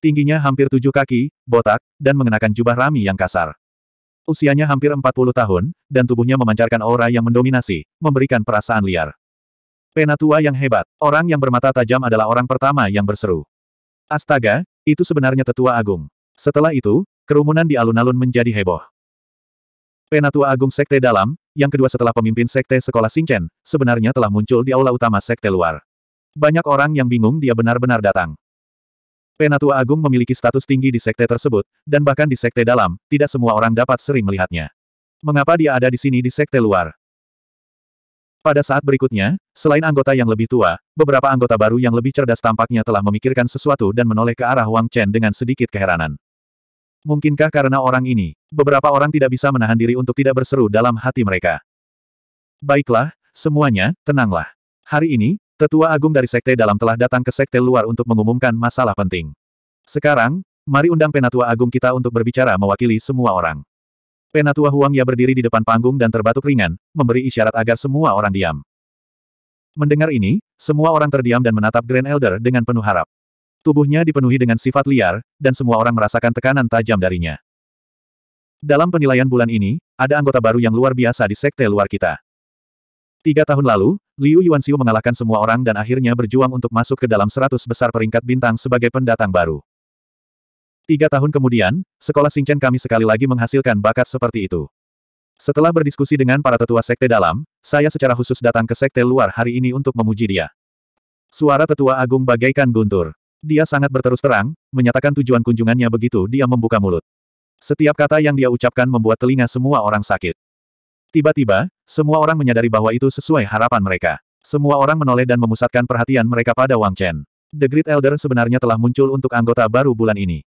Tingginya hampir tujuh kaki, botak, dan mengenakan jubah rami yang kasar. Usianya hampir empat puluh tahun, dan tubuhnya memancarkan aura yang mendominasi, memberikan perasaan liar. Penatua yang hebat, orang yang bermata tajam adalah orang pertama yang berseru. Astaga, itu sebenarnya tetua agung. Setelah itu, kerumunan di alun-alun menjadi heboh. Penatua Agung Sekte Dalam, yang kedua setelah pemimpin Sekte Sekolah Singchen, sebenarnya telah muncul di aula utama Sekte luar. Banyak orang yang bingung dia benar-benar datang. Penatua Agung memiliki status tinggi di Sekte tersebut, dan bahkan di Sekte Dalam, tidak semua orang dapat sering melihatnya. Mengapa dia ada di sini di Sekte luar? Pada saat berikutnya, selain anggota yang lebih tua, beberapa anggota baru yang lebih cerdas tampaknya telah memikirkan sesuatu dan menoleh ke arah Wang Chen dengan sedikit keheranan. Mungkinkah karena orang ini, beberapa orang tidak bisa menahan diri untuk tidak berseru dalam hati mereka. Baiklah, semuanya, tenanglah. Hari ini, tetua agung dari sekte dalam telah datang ke sekte luar untuk mengumumkan masalah penting. Sekarang, mari undang penatua agung kita untuk berbicara mewakili semua orang. Penatua Huang Ya berdiri di depan panggung dan terbatuk ringan, memberi isyarat agar semua orang diam. Mendengar ini, semua orang terdiam dan menatap Grand Elder dengan penuh harap. Tubuhnya dipenuhi dengan sifat liar, dan semua orang merasakan tekanan tajam darinya. Dalam penilaian bulan ini, ada anggota baru yang luar biasa di sekte luar kita. Tiga tahun lalu, Liu Yuanxiu mengalahkan semua orang dan akhirnya berjuang untuk masuk ke dalam seratus besar peringkat bintang sebagai pendatang baru. Tiga tahun kemudian, sekolah Singchen kami sekali lagi menghasilkan bakat seperti itu. Setelah berdiskusi dengan para tetua sekte dalam, saya secara khusus datang ke sekte luar hari ini untuk memuji dia. Suara tetua agung bagaikan guntur. Dia sangat berterus terang, menyatakan tujuan kunjungannya begitu dia membuka mulut. Setiap kata yang dia ucapkan membuat telinga semua orang sakit. Tiba-tiba, semua orang menyadari bahwa itu sesuai harapan mereka. Semua orang menoleh dan memusatkan perhatian mereka pada Wang Chen. The Great Elder sebenarnya telah muncul untuk anggota baru bulan ini.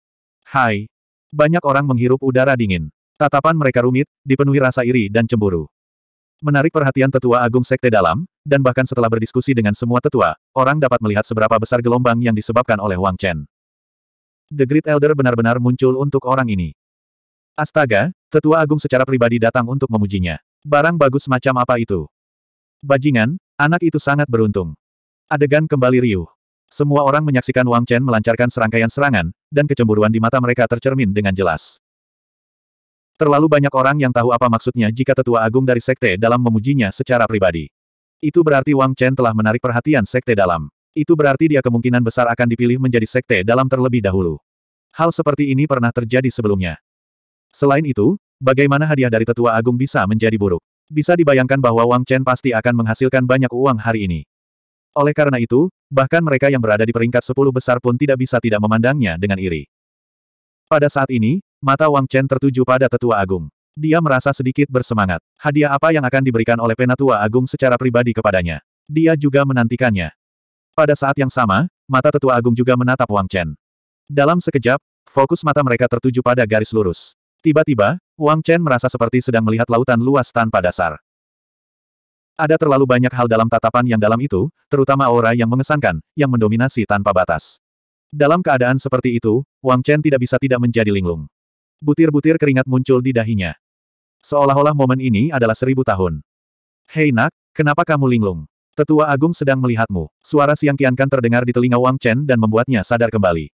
Hai. Banyak orang menghirup udara dingin. Tatapan mereka rumit, dipenuhi rasa iri dan cemburu. Menarik perhatian tetua agung sekte dalam, dan bahkan setelah berdiskusi dengan semua tetua, orang dapat melihat seberapa besar gelombang yang disebabkan oleh Wang Chen. The Great Elder benar-benar muncul untuk orang ini. Astaga, tetua agung secara pribadi datang untuk memujinya. Barang bagus macam apa itu? Bajingan, anak itu sangat beruntung. Adegan kembali riuh. Semua orang menyaksikan Wang Chen melancarkan serangkaian serangan, dan kecemburuan di mata mereka tercermin dengan jelas. Terlalu banyak orang yang tahu apa maksudnya jika tetua agung dari sekte dalam memujinya secara pribadi. Itu berarti Wang Chen telah menarik perhatian sekte dalam. Itu berarti dia kemungkinan besar akan dipilih menjadi sekte dalam terlebih dahulu. Hal seperti ini pernah terjadi sebelumnya. Selain itu, bagaimana hadiah dari tetua agung bisa menjadi buruk? Bisa dibayangkan bahwa Wang Chen pasti akan menghasilkan banyak uang hari ini. Oleh karena itu, bahkan mereka yang berada di peringkat sepuluh besar pun tidak bisa tidak memandangnya dengan iri. Pada saat ini, mata Wang Chen tertuju pada tetua agung. Dia merasa sedikit bersemangat. Hadiah apa yang akan diberikan oleh penatua agung secara pribadi kepadanya. Dia juga menantikannya. Pada saat yang sama, mata tetua agung juga menatap Wang Chen. Dalam sekejap, fokus mata mereka tertuju pada garis lurus. Tiba-tiba, Wang Chen merasa seperti sedang melihat lautan luas tanpa dasar. Ada terlalu banyak hal dalam tatapan yang dalam itu, terutama aura yang mengesankan, yang mendominasi tanpa batas. Dalam keadaan seperti itu, Wang Chen tidak bisa tidak menjadi linglung. Butir-butir keringat muncul di dahinya. Seolah-olah momen ini adalah seribu tahun. Hei nak, kenapa kamu linglung? Tetua Agung sedang melihatmu. Suara Siang Kiankan terdengar di telinga Wang Chen dan membuatnya sadar kembali.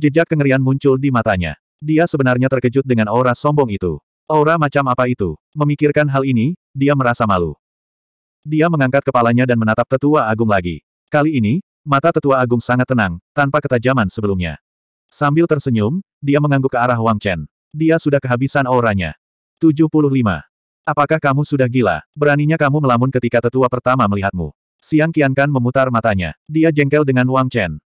Jejak kengerian muncul di matanya. Dia sebenarnya terkejut dengan aura sombong itu. Aura macam apa itu? Memikirkan hal ini, dia merasa malu. Dia mengangkat kepalanya dan menatap tetua agung lagi. Kali ini, mata tetua agung sangat tenang, tanpa ketajaman sebelumnya. Sambil tersenyum, dia mengangguk ke arah Wang Chen. Dia sudah kehabisan auranya. 75. Apakah kamu sudah gila? Beraninya kamu melamun ketika tetua pertama melihatmu. Siang Kian Kan memutar matanya. Dia jengkel dengan Wang Chen.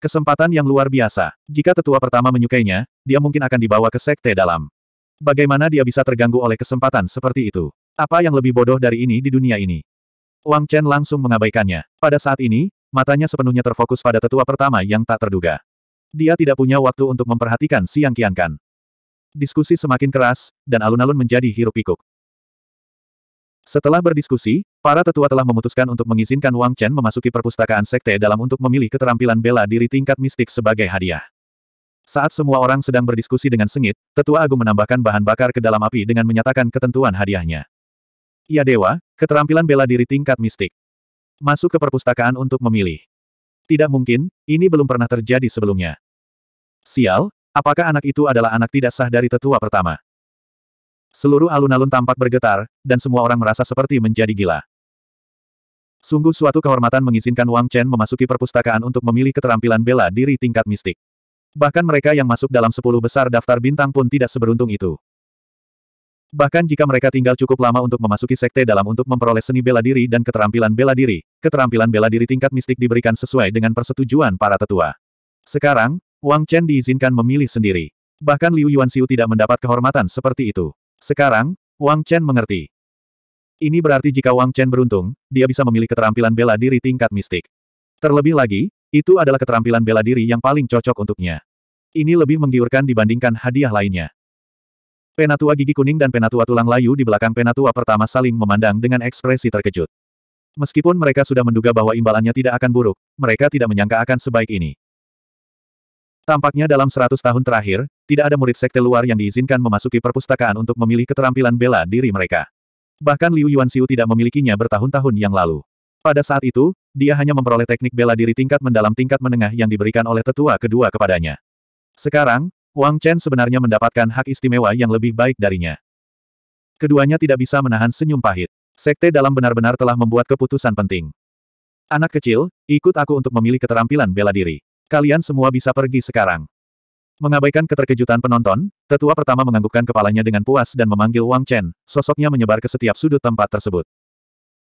Kesempatan yang luar biasa. Jika tetua pertama menyukainya, dia mungkin akan dibawa ke sekte dalam. Bagaimana dia bisa terganggu oleh kesempatan seperti itu? Apa yang lebih bodoh dari ini di dunia ini? Wang Chen langsung mengabaikannya. Pada saat ini, matanya sepenuhnya terfokus pada tetua pertama yang tak terduga. Dia tidak punya waktu untuk memperhatikan Siang Qiankan. Diskusi semakin keras, dan alun-alun menjadi hirup pikuk. Setelah berdiskusi, para tetua telah memutuskan untuk mengizinkan Wang Chen memasuki perpustakaan sekte dalam untuk memilih keterampilan bela diri tingkat mistik sebagai hadiah. Saat semua orang sedang berdiskusi dengan sengit, tetua agung menambahkan bahan bakar ke dalam api dengan menyatakan ketentuan hadiahnya. Ya dewa, keterampilan bela diri tingkat mistik. Masuk ke perpustakaan untuk memilih. Tidak mungkin, ini belum pernah terjadi sebelumnya. Sial, apakah anak itu adalah anak tidak sah dari tetua pertama? Seluruh alun-alun tampak bergetar, dan semua orang merasa seperti menjadi gila. Sungguh suatu kehormatan mengizinkan Wang Chen memasuki perpustakaan untuk memilih keterampilan bela diri tingkat mistik. Bahkan mereka yang masuk dalam sepuluh besar daftar bintang pun tidak seberuntung itu. Bahkan jika mereka tinggal cukup lama untuk memasuki sekte dalam untuk memperoleh seni bela diri dan keterampilan bela diri, keterampilan bela diri tingkat mistik diberikan sesuai dengan persetujuan para tetua. Sekarang, Wang Chen diizinkan memilih sendiri. Bahkan Liu Yuan Xiu tidak mendapat kehormatan seperti itu. Sekarang, Wang Chen mengerti. Ini berarti jika Wang Chen beruntung, dia bisa memilih keterampilan bela diri tingkat mistik. Terlebih lagi, itu adalah keterampilan bela diri yang paling cocok untuknya. Ini lebih menggiurkan dibandingkan hadiah lainnya. Penatua gigi kuning dan penatua tulang layu di belakang penatua pertama saling memandang dengan ekspresi terkejut. Meskipun mereka sudah menduga bahwa imbalannya tidak akan buruk, mereka tidak menyangka akan sebaik ini. Tampaknya dalam 100 tahun terakhir, tidak ada murid sekte luar yang diizinkan memasuki perpustakaan untuk memilih keterampilan bela diri mereka. Bahkan Liu Yuanxiu tidak memilikinya bertahun-tahun yang lalu. Pada saat itu, dia hanya memperoleh teknik bela diri tingkat mendalam tingkat menengah yang diberikan oleh tetua kedua kepadanya. Sekarang, Wang Chen sebenarnya mendapatkan hak istimewa yang lebih baik darinya. Keduanya tidak bisa menahan senyum pahit. Sekte dalam benar-benar telah membuat keputusan penting. Anak kecil, ikut aku untuk memilih keterampilan bela diri. Kalian semua bisa pergi sekarang. Mengabaikan keterkejutan penonton, tetua pertama menganggukkan kepalanya dengan puas dan memanggil Wang Chen, sosoknya menyebar ke setiap sudut tempat tersebut.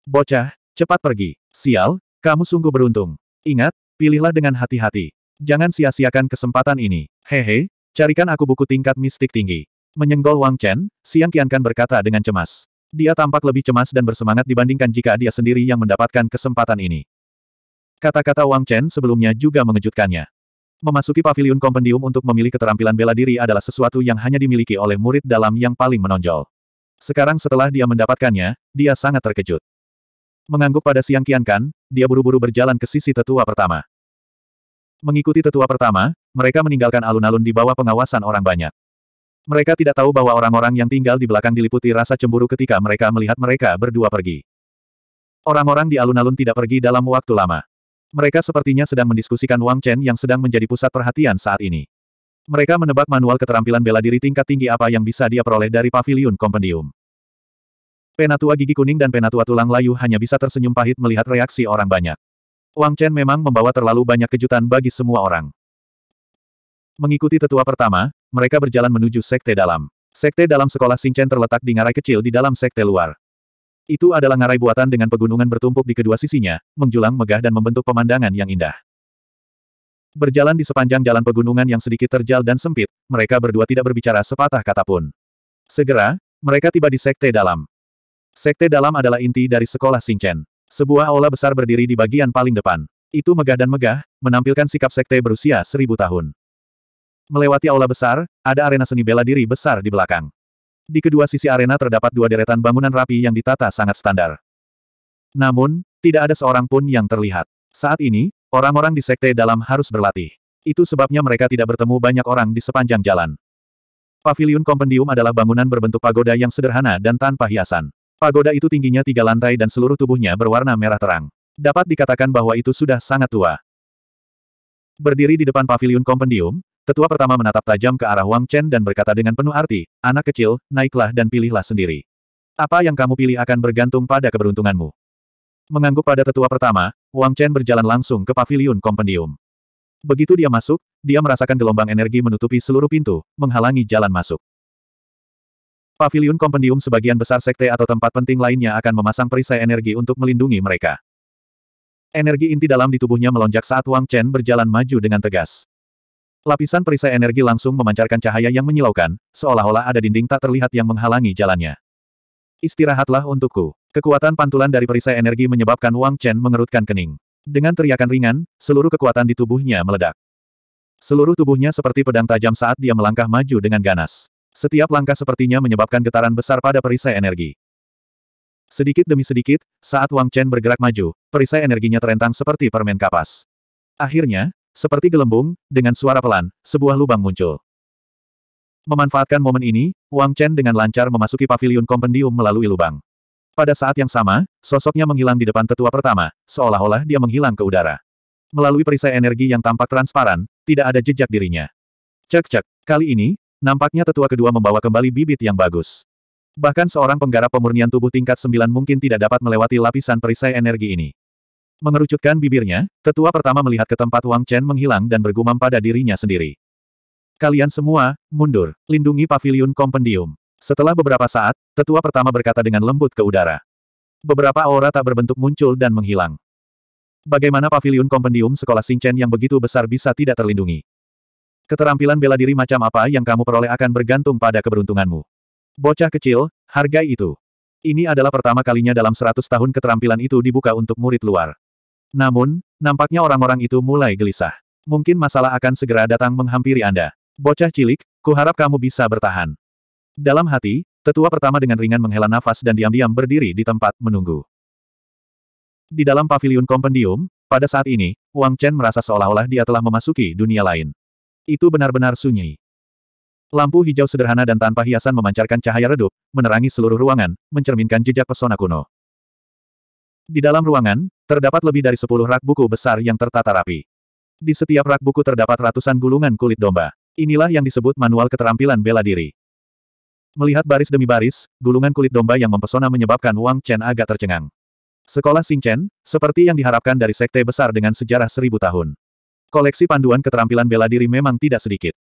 Bocah, cepat pergi. Sial, kamu sungguh beruntung. Ingat, pilihlah dengan hati-hati. Jangan sia-siakan kesempatan ini. Hehe, Carikan aku buku tingkat mistik tinggi. Menyenggol Wang Chen, Siang Qiankan berkata dengan cemas. Dia tampak lebih cemas dan bersemangat dibandingkan jika dia sendiri yang mendapatkan kesempatan ini. Kata-kata Wang Chen sebelumnya juga mengejutkannya. Memasuki pavilion kompendium untuk memilih keterampilan bela diri adalah sesuatu yang hanya dimiliki oleh murid dalam yang paling menonjol. Sekarang setelah dia mendapatkannya, dia sangat terkejut. Mengangguk pada Siang Kiankan, dia buru-buru berjalan ke sisi tetua pertama. Mengikuti tetua pertama, mereka meninggalkan alun-alun di bawah pengawasan orang banyak. Mereka tidak tahu bahwa orang-orang yang tinggal di belakang diliputi rasa cemburu ketika mereka melihat mereka berdua pergi. Orang-orang di alun-alun tidak pergi dalam waktu lama. Mereka sepertinya sedang mendiskusikan Wang Chen yang sedang menjadi pusat perhatian saat ini. Mereka menebak manual keterampilan bela diri tingkat tinggi apa yang bisa dia peroleh dari pavilion kompendium. Penatua gigi kuning dan penatua tulang layu hanya bisa tersenyum pahit melihat reaksi orang banyak. Wang Chen memang membawa terlalu banyak kejutan bagi semua orang. Mengikuti tetua pertama, mereka berjalan menuju sekte dalam. Sekte dalam sekolah Chen terletak di ngarai kecil di dalam sekte luar. Itu adalah ngarai buatan dengan pegunungan bertumpuk di kedua sisinya, menjulang megah dan membentuk pemandangan yang indah. Berjalan di sepanjang jalan pegunungan yang sedikit terjal dan sempit, mereka berdua tidak berbicara sepatah kata pun. Segera, mereka tiba di sekte dalam. Sekte dalam adalah inti dari sekolah Chen. Sebuah aula besar berdiri di bagian paling depan. Itu megah dan megah, menampilkan sikap sekte berusia seribu tahun. Melewati aula besar, ada arena seni bela diri besar di belakang. Di kedua sisi arena terdapat dua deretan bangunan rapi yang ditata sangat standar. Namun, tidak ada seorang pun yang terlihat. Saat ini, orang-orang di sekte dalam harus berlatih. Itu sebabnya mereka tidak bertemu banyak orang di sepanjang jalan. Pavilion Kompendium adalah bangunan berbentuk pagoda yang sederhana dan tanpa hiasan. Pagoda itu tingginya tiga lantai dan seluruh tubuhnya berwarna merah terang. Dapat dikatakan bahwa itu sudah sangat tua. Berdiri di depan pavilion kompendium, tetua pertama menatap tajam ke arah Wang Chen dan berkata dengan penuh arti, anak kecil, naiklah dan pilihlah sendiri. Apa yang kamu pilih akan bergantung pada keberuntunganmu. Mengangguk pada tetua pertama, Wang Chen berjalan langsung ke pavilion kompendium. Begitu dia masuk, dia merasakan gelombang energi menutupi seluruh pintu, menghalangi jalan masuk. Pavilion Kompendium sebagian besar sekte atau tempat penting lainnya akan memasang perisai energi untuk melindungi mereka. Energi inti dalam di tubuhnya melonjak saat Wang Chen berjalan maju dengan tegas. Lapisan perisai energi langsung memancarkan cahaya yang menyilaukan, seolah-olah ada dinding tak terlihat yang menghalangi jalannya. Istirahatlah untukku. Kekuatan pantulan dari perisai energi menyebabkan Wang Chen mengerutkan kening. Dengan teriakan ringan, seluruh kekuatan di tubuhnya meledak. Seluruh tubuhnya seperti pedang tajam saat dia melangkah maju dengan ganas. Setiap langkah sepertinya menyebabkan getaran besar pada perisai energi. Sedikit demi sedikit, saat Wang Chen bergerak maju, perisai energinya terentang seperti permen kapas. Akhirnya, seperti gelembung, dengan suara pelan, sebuah lubang muncul. Memanfaatkan momen ini, Wang Chen dengan lancar memasuki pavilion kompendium melalui lubang. Pada saat yang sama, sosoknya menghilang di depan tetua pertama, seolah-olah dia menghilang ke udara. Melalui perisai energi yang tampak transparan, tidak ada jejak dirinya. Cek-cek, kali ini, Nampaknya tetua kedua membawa kembali bibit yang bagus. Bahkan seorang penggarap pemurnian tubuh tingkat 9 mungkin tidak dapat melewati lapisan perisai energi ini. Mengerucutkan bibirnya, tetua pertama melihat ke tempat Wang Chen menghilang dan bergumam pada dirinya sendiri. Kalian semua, mundur, lindungi pavilion kompendium. Setelah beberapa saat, tetua pertama berkata dengan lembut ke udara. Beberapa aura tak berbentuk muncul dan menghilang. Bagaimana pavilion kompendium sekolah Chen yang begitu besar bisa tidak terlindungi? Keterampilan bela diri macam apa yang kamu peroleh akan bergantung pada keberuntunganmu. Bocah kecil, hargai itu. Ini adalah pertama kalinya dalam seratus tahun keterampilan itu dibuka untuk murid luar. Namun, nampaknya orang-orang itu mulai gelisah. Mungkin masalah akan segera datang menghampiri Anda. Bocah cilik, kuharap kamu bisa bertahan. Dalam hati, tetua pertama dengan ringan menghela nafas dan diam-diam berdiri di tempat menunggu. Di dalam paviliun kompendium, pada saat ini, Wang Chen merasa seolah-olah dia telah memasuki dunia lain. Itu benar-benar sunyi. Lampu hijau sederhana dan tanpa hiasan memancarkan cahaya redup, menerangi seluruh ruangan, mencerminkan jejak pesona kuno. Di dalam ruangan, terdapat lebih dari sepuluh rak buku besar yang tertata rapi. Di setiap rak buku terdapat ratusan gulungan kulit domba. Inilah yang disebut manual keterampilan bela diri. Melihat baris demi baris, gulungan kulit domba yang mempesona menyebabkan Wang Chen agak tercengang. Sekolah Chen seperti yang diharapkan dari sekte besar dengan sejarah seribu tahun. Koleksi panduan keterampilan bela diri memang tidak sedikit.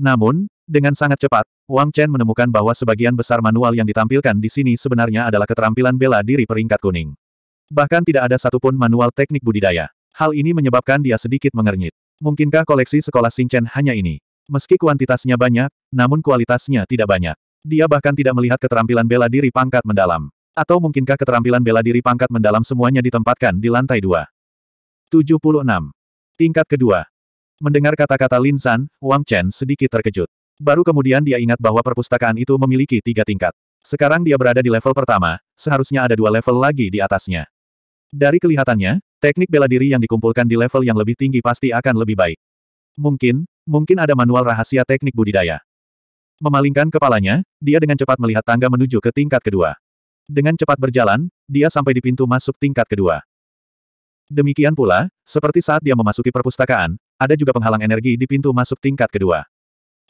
Namun, dengan sangat cepat, Wang Chen menemukan bahwa sebagian besar manual yang ditampilkan di sini sebenarnya adalah keterampilan bela diri peringkat kuning. Bahkan tidak ada satupun manual teknik budidaya. Hal ini menyebabkan dia sedikit mengernyit. Mungkinkah koleksi sekolah Chen hanya ini? Meski kuantitasnya banyak, namun kualitasnya tidak banyak. Dia bahkan tidak melihat keterampilan bela diri pangkat mendalam. Atau mungkinkah keterampilan bela diri pangkat mendalam semuanya ditempatkan di lantai dua? 76. Tingkat kedua. Mendengar kata-kata Lin San, Wang Chen sedikit terkejut. Baru kemudian dia ingat bahwa perpustakaan itu memiliki tiga tingkat. Sekarang dia berada di level pertama, seharusnya ada dua level lagi di atasnya. Dari kelihatannya, teknik bela diri yang dikumpulkan di level yang lebih tinggi pasti akan lebih baik. Mungkin, mungkin ada manual rahasia teknik budidaya. Memalingkan kepalanya, dia dengan cepat melihat tangga menuju ke tingkat kedua. Dengan cepat berjalan, dia sampai di pintu masuk tingkat kedua. Demikian pula, seperti saat dia memasuki perpustakaan, ada juga penghalang energi di pintu masuk tingkat kedua.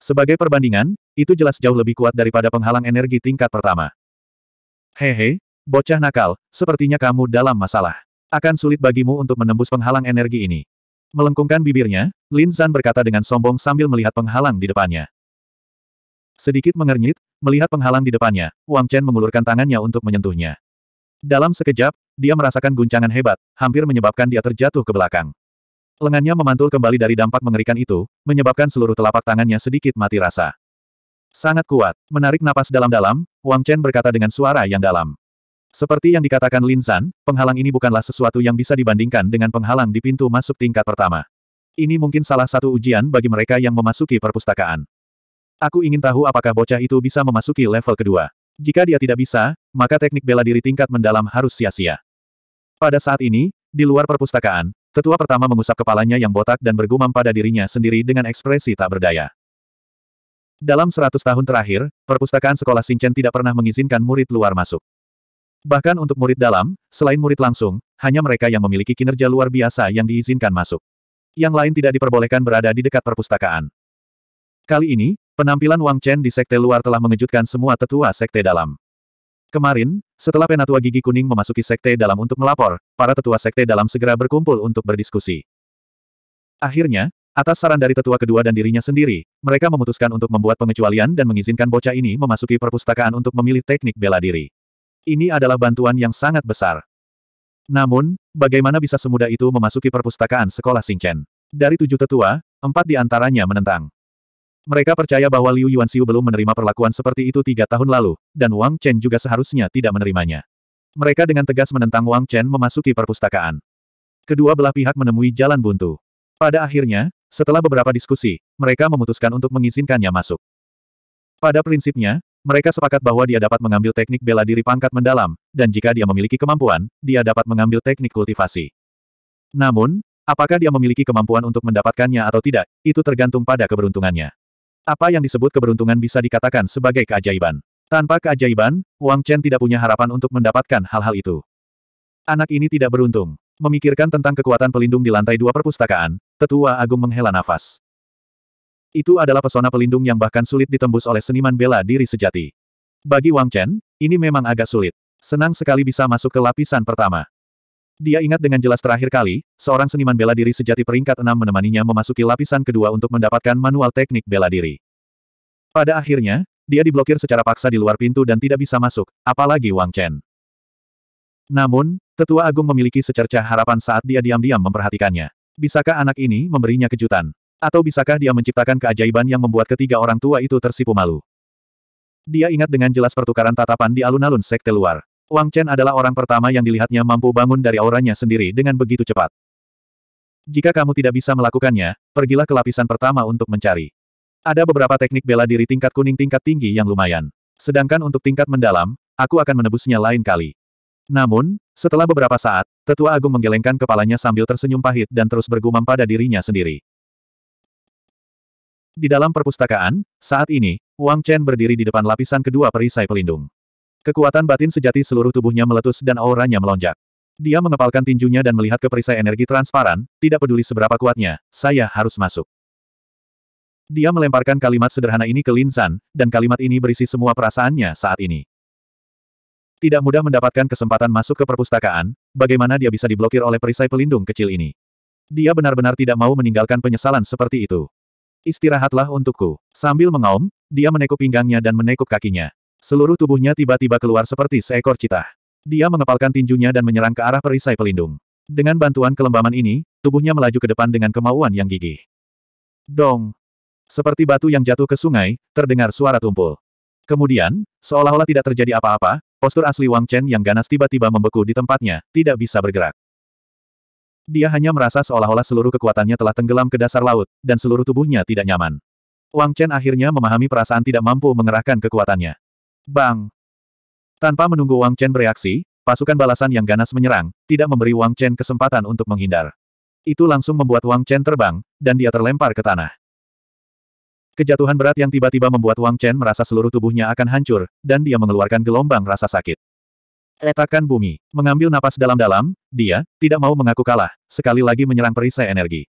Sebagai perbandingan, itu jelas jauh lebih kuat daripada penghalang energi tingkat pertama. Hehe, bocah nakal, sepertinya kamu dalam masalah. Akan sulit bagimu untuk menembus penghalang energi ini. Melengkungkan bibirnya, Lin Zan berkata dengan sombong sambil melihat penghalang di depannya. Sedikit mengernyit, melihat penghalang di depannya, Wang Chen mengulurkan tangannya untuk menyentuhnya. Dalam sekejap, dia merasakan guncangan hebat, hampir menyebabkan dia terjatuh ke belakang. Lengannya memantul kembali dari dampak mengerikan itu, menyebabkan seluruh telapak tangannya sedikit mati rasa. Sangat kuat. Menarik napas dalam-dalam, Wang Chen berkata dengan suara yang dalam. Seperti yang dikatakan Lin San, penghalang ini bukanlah sesuatu yang bisa dibandingkan dengan penghalang di pintu masuk tingkat pertama. Ini mungkin salah satu ujian bagi mereka yang memasuki perpustakaan. Aku ingin tahu apakah bocah itu bisa memasuki level kedua. Jika dia tidak bisa, maka teknik bela diri tingkat mendalam harus sia-sia. Pada saat ini, di luar perpustakaan, tetua pertama mengusap kepalanya yang botak dan bergumam pada dirinya sendiri dengan ekspresi tak berdaya. Dalam seratus tahun terakhir, perpustakaan sekolah Sinchen tidak pernah mengizinkan murid luar masuk. Bahkan untuk murid dalam, selain murid langsung, hanya mereka yang memiliki kinerja luar biasa yang diizinkan masuk. Yang lain tidak diperbolehkan berada di dekat perpustakaan. Kali ini, penampilan Wang Chen di sekte luar telah mengejutkan semua tetua sekte dalam. Kemarin, setelah penatua gigi kuning memasuki sekte dalam untuk melapor, para tetua sekte dalam segera berkumpul untuk berdiskusi. Akhirnya, atas saran dari tetua kedua dan dirinya sendiri, mereka memutuskan untuk membuat pengecualian dan mengizinkan bocah ini memasuki perpustakaan untuk memilih teknik bela diri. Ini adalah bantuan yang sangat besar. Namun, bagaimana bisa semudah itu memasuki perpustakaan sekolah Singchen? Dari tujuh tetua, empat di antaranya menentang. Mereka percaya bahwa Liu Yuanxiu belum menerima perlakuan seperti itu tiga tahun lalu, dan Wang Chen juga seharusnya tidak menerimanya. Mereka dengan tegas menentang Wang Chen memasuki perpustakaan. Kedua belah pihak menemui jalan buntu. Pada akhirnya, setelah beberapa diskusi, mereka memutuskan untuk mengizinkannya masuk. Pada prinsipnya, mereka sepakat bahwa dia dapat mengambil teknik bela diri pangkat mendalam, dan jika dia memiliki kemampuan, dia dapat mengambil teknik kultivasi. Namun, apakah dia memiliki kemampuan untuk mendapatkannya atau tidak, itu tergantung pada keberuntungannya. Apa yang disebut keberuntungan bisa dikatakan sebagai keajaiban. Tanpa keajaiban, Wang Chen tidak punya harapan untuk mendapatkan hal-hal itu. Anak ini tidak beruntung. Memikirkan tentang kekuatan pelindung di lantai dua perpustakaan, tetua agung menghela nafas. Itu adalah pesona pelindung yang bahkan sulit ditembus oleh seniman bela diri sejati. Bagi Wang Chen, ini memang agak sulit. Senang sekali bisa masuk ke lapisan pertama. Dia ingat dengan jelas terakhir kali, seorang seniman bela diri sejati peringkat enam menemaninya memasuki lapisan kedua untuk mendapatkan manual teknik bela diri. Pada akhirnya, dia diblokir secara paksa di luar pintu dan tidak bisa masuk, apalagi Wang Chen. Namun, tetua agung memiliki secercah harapan saat dia diam-diam memperhatikannya. Bisakah anak ini memberinya kejutan? Atau bisakah dia menciptakan keajaiban yang membuat ketiga orang tua itu tersipu malu? Dia ingat dengan jelas pertukaran tatapan di alun-alun sekte luar. Wang Chen adalah orang pertama yang dilihatnya mampu bangun dari auranya sendiri dengan begitu cepat. Jika kamu tidak bisa melakukannya, pergilah ke lapisan pertama untuk mencari. Ada beberapa teknik bela diri tingkat kuning tingkat tinggi yang lumayan. Sedangkan untuk tingkat mendalam, aku akan menebusnya lain kali. Namun, setelah beberapa saat, Tetua Agung menggelengkan kepalanya sambil tersenyum pahit dan terus bergumam pada dirinya sendiri. Di dalam perpustakaan, saat ini, Wang Chen berdiri di depan lapisan kedua perisai pelindung. Kekuatan batin sejati seluruh tubuhnya meletus dan auranya melonjak. Dia mengepalkan tinjunya dan melihat ke perisai energi transparan, tidak peduli seberapa kuatnya, saya harus masuk. Dia melemparkan kalimat sederhana ini ke Linsan, dan kalimat ini berisi semua perasaannya saat ini. Tidak mudah mendapatkan kesempatan masuk ke perpustakaan, bagaimana dia bisa diblokir oleh perisai pelindung kecil ini. Dia benar-benar tidak mau meninggalkan penyesalan seperti itu. Istirahatlah untukku. Sambil mengaum, dia menekuk pinggangnya dan menekuk kakinya. Seluruh tubuhnya tiba-tiba keluar seperti seekor citah. Dia mengepalkan tinjunya dan menyerang ke arah perisai pelindung. Dengan bantuan kelembaman ini, tubuhnya melaju ke depan dengan kemauan yang gigih. Dong! Seperti batu yang jatuh ke sungai, terdengar suara tumpul. Kemudian, seolah-olah tidak terjadi apa-apa, postur asli Wang Chen yang ganas tiba-tiba membeku di tempatnya, tidak bisa bergerak. Dia hanya merasa seolah-olah seluruh kekuatannya telah tenggelam ke dasar laut, dan seluruh tubuhnya tidak nyaman. Wang Chen akhirnya memahami perasaan tidak mampu mengerahkan kekuatannya. Bang! Tanpa menunggu Wang Chen bereaksi, pasukan balasan yang ganas menyerang, tidak memberi Wang Chen kesempatan untuk menghindar. Itu langsung membuat Wang Chen terbang, dan dia terlempar ke tanah. Kejatuhan berat yang tiba-tiba membuat Wang Chen merasa seluruh tubuhnya akan hancur, dan dia mengeluarkan gelombang rasa sakit. Letakkan bumi, mengambil napas dalam-dalam, dia, tidak mau mengaku kalah, sekali lagi menyerang perisai energi.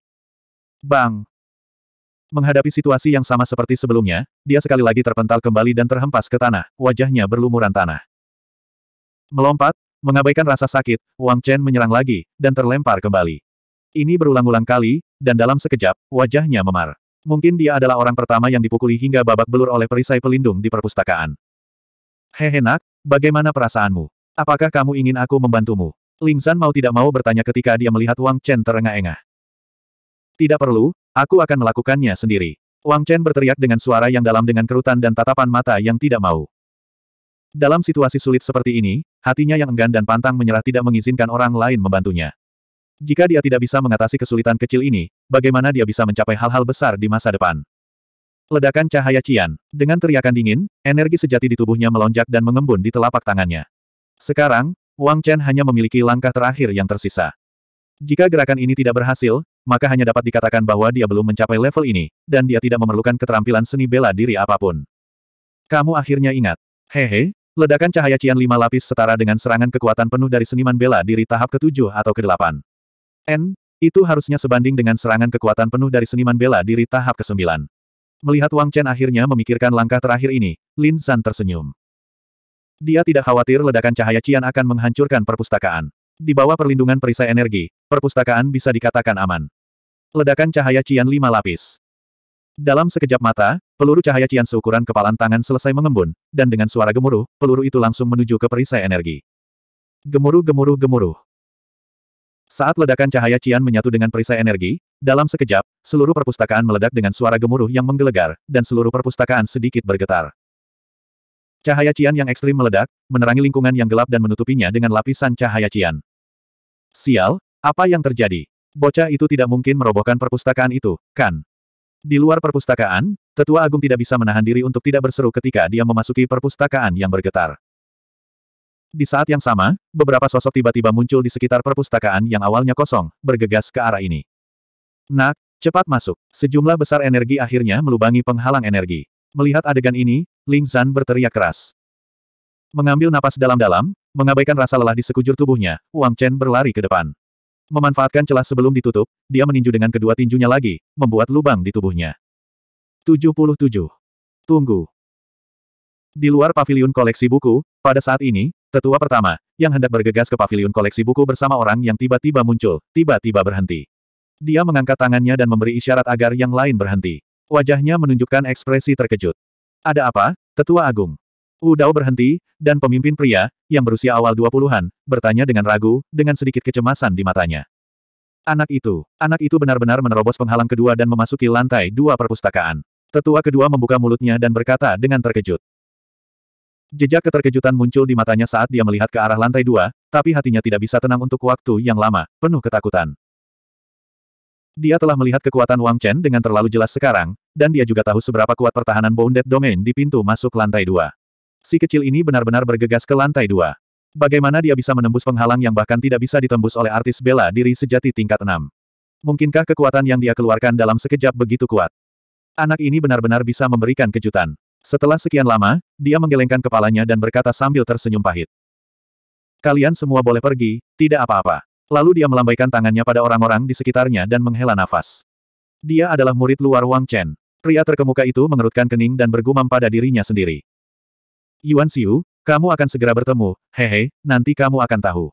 Bang! Menghadapi situasi yang sama seperti sebelumnya, dia sekali lagi terpental kembali dan terhempas ke tanah, wajahnya berlumuran tanah. Melompat, mengabaikan rasa sakit, Wang Chen menyerang lagi, dan terlempar kembali. Ini berulang-ulang kali, dan dalam sekejap, wajahnya memar. Mungkin dia adalah orang pertama yang dipukuli hingga babak belur oleh perisai pelindung di perpustakaan. nak, bagaimana perasaanmu? Apakah kamu ingin aku membantumu? Ling San mau tidak mau bertanya ketika dia melihat Wang Chen terengah-engah. Tidak perlu, Aku akan melakukannya sendiri. Wang Chen berteriak dengan suara yang dalam dengan kerutan dan tatapan mata yang tidak mau. Dalam situasi sulit seperti ini, hatinya yang enggan dan pantang menyerah tidak mengizinkan orang lain membantunya. Jika dia tidak bisa mengatasi kesulitan kecil ini, bagaimana dia bisa mencapai hal-hal besar di masa depan? Ledakan cahaya Cian. Dengan teriakan dingin, energi sejati di tubuhnya melonjak dan mengembun di telapak tangannya. Sekarang, Wang Chen hanya memiliki langkah terakhir yang tersisa. Jika gerakan ini tidak berhasil, maka hanya dapat dikatakan bahwa dia belum mencapai level ini, dan dia tidak memerlukan keterampilan seni bela diri apapun. Kamu akhirnya ingat. Hehe, ledakan cahaya Cian lima lapis setara dengan serangan kekuatan penuh dari seniman bela diri tahap ke-7 atau ke-8. N, itu harusnya sebanding dengan serangan kekuatan penuh dari seniman bela diri tahap ke-9. Melihat Wang Chen akhirnya memikirkan langkah terakhir ini, Lin San tersenyum. Dia tidak khawatir ledakan cahaya Cian akan menghancurkan perpustakaan. Di bawah perlindungan perisai energi, perpustakaan bisa dikatakan aman. Ledakan cahaya Cian lima lapis. Dalam sekejap mata, peluru cahaya Cian seukuran kepalan tangan selesai mengembun, dan dengan suara gemuruh, peluru itu langsung menuju ke perisai energi. Gemuruh gemuruh gemuruh. Saat ledakan cahaya Cian menyatu dengan perisai energi, dalam sekejap, seluruh perpustakaan meledak dengan suara gemuruh yang menggelegar, dan seluruh perpustakaan sedikit bergetar. Cahaya Cian yang ekstrim meledak, menerangi lingkungan yang gelap dan menutupinya dengan lapisan cahaya Cian. Sial, apa yang terjadi? Bocah itu tidak mungkin merobohkan perpustakaan itu, kan? Di luar perpustakaan, Tetua Agung tidak bisa menahan diri untuk tidak berseru ketika dia memasuki perpustakaan yang bergetar. Di saat yang sama, beberapa sosok tiba-tiba muncul di sekitar perpustakaan yang awalnya kosong, bergegas ke arah ini. Nak, cepat masuk. Sejumlah besar energi akhirnya melubangi penghalang energi. Melihat adegan ini, Ling Zan berteriak keras. Mengambil napas dalam-dalam, Mengabaikan rasa lelah di sekujur tubuhnya, Wang Chen berlari ke depan. Memanfaatkan celah sebelum ditutup, dia meninju dengan kedua tinjunya lagi, membuat lubang di tubuhnya. 77. Tunggu. Di luar paviliun koleksi buku, pada saat ini, tetua pertama, yang hendak bergegas ke paviliun koleksi buku bersama orang yang tiba-tiba muncul, tiba-tiba berhenti. Dia mengangkat tangannya dan memberi isyarat agar yang lain berhenti. Wajahnya menunjukkan ekspresi terkejut. Ada apa, tetua agung? Wu Dao berhenti, dan pemimpin pria, yang berusia awal dua puluhan, bertanya dengan ragu, dengan sedikit kecemasan di matanya. Anak itu, anak itu benar-benar menerobos penghalang kedua dan memasuki lantai dua perpustakaan. Tetua kedua membuka mulutnya dan berkata dengan terkejut. Jejak keterkejutan muncul di matanya saat dia melihat ke arah lantai dua, tapi hatinya tidak bisa tenang untuk waktu yang lama, penuh ketakutan. Dia telah melihat kekuatan Wang Chen dengan terlalu jelas sekarang, dan dia juga tahu seberapa kuat pertahanan Bounded Domain di pintu masuk lantai dua. Si kecil ini benar-benar bergegas ke lantai dua. Bagaimana dia bisa menembus penghalang yang bahkan tidak bisa ditembus oleh artis bela diri sejati tingkat enam? Mungkinkah kekuatan yang dia keluarkan dalam sekejap begitu kuat? Anak ini benar-benar bisa memberikan kejutan. Setelah sekian lama, dia menggelengkan kepalanya dan berkata sambil tersenyum pahit. Kalian semua boleh pergi, tidak apa-apa. Lalu dia melambaikan tangannya pada orang-orang di sekitarnya dan menghela nafas. Dia adalah murid luar Wang Chen. Pria terkemuka itu mengerutkan kening dan bergumam pada dirinya sendiri. Yuan Xiu, kamu akan segera bertemu, hehe, nanti kamu akan tahu.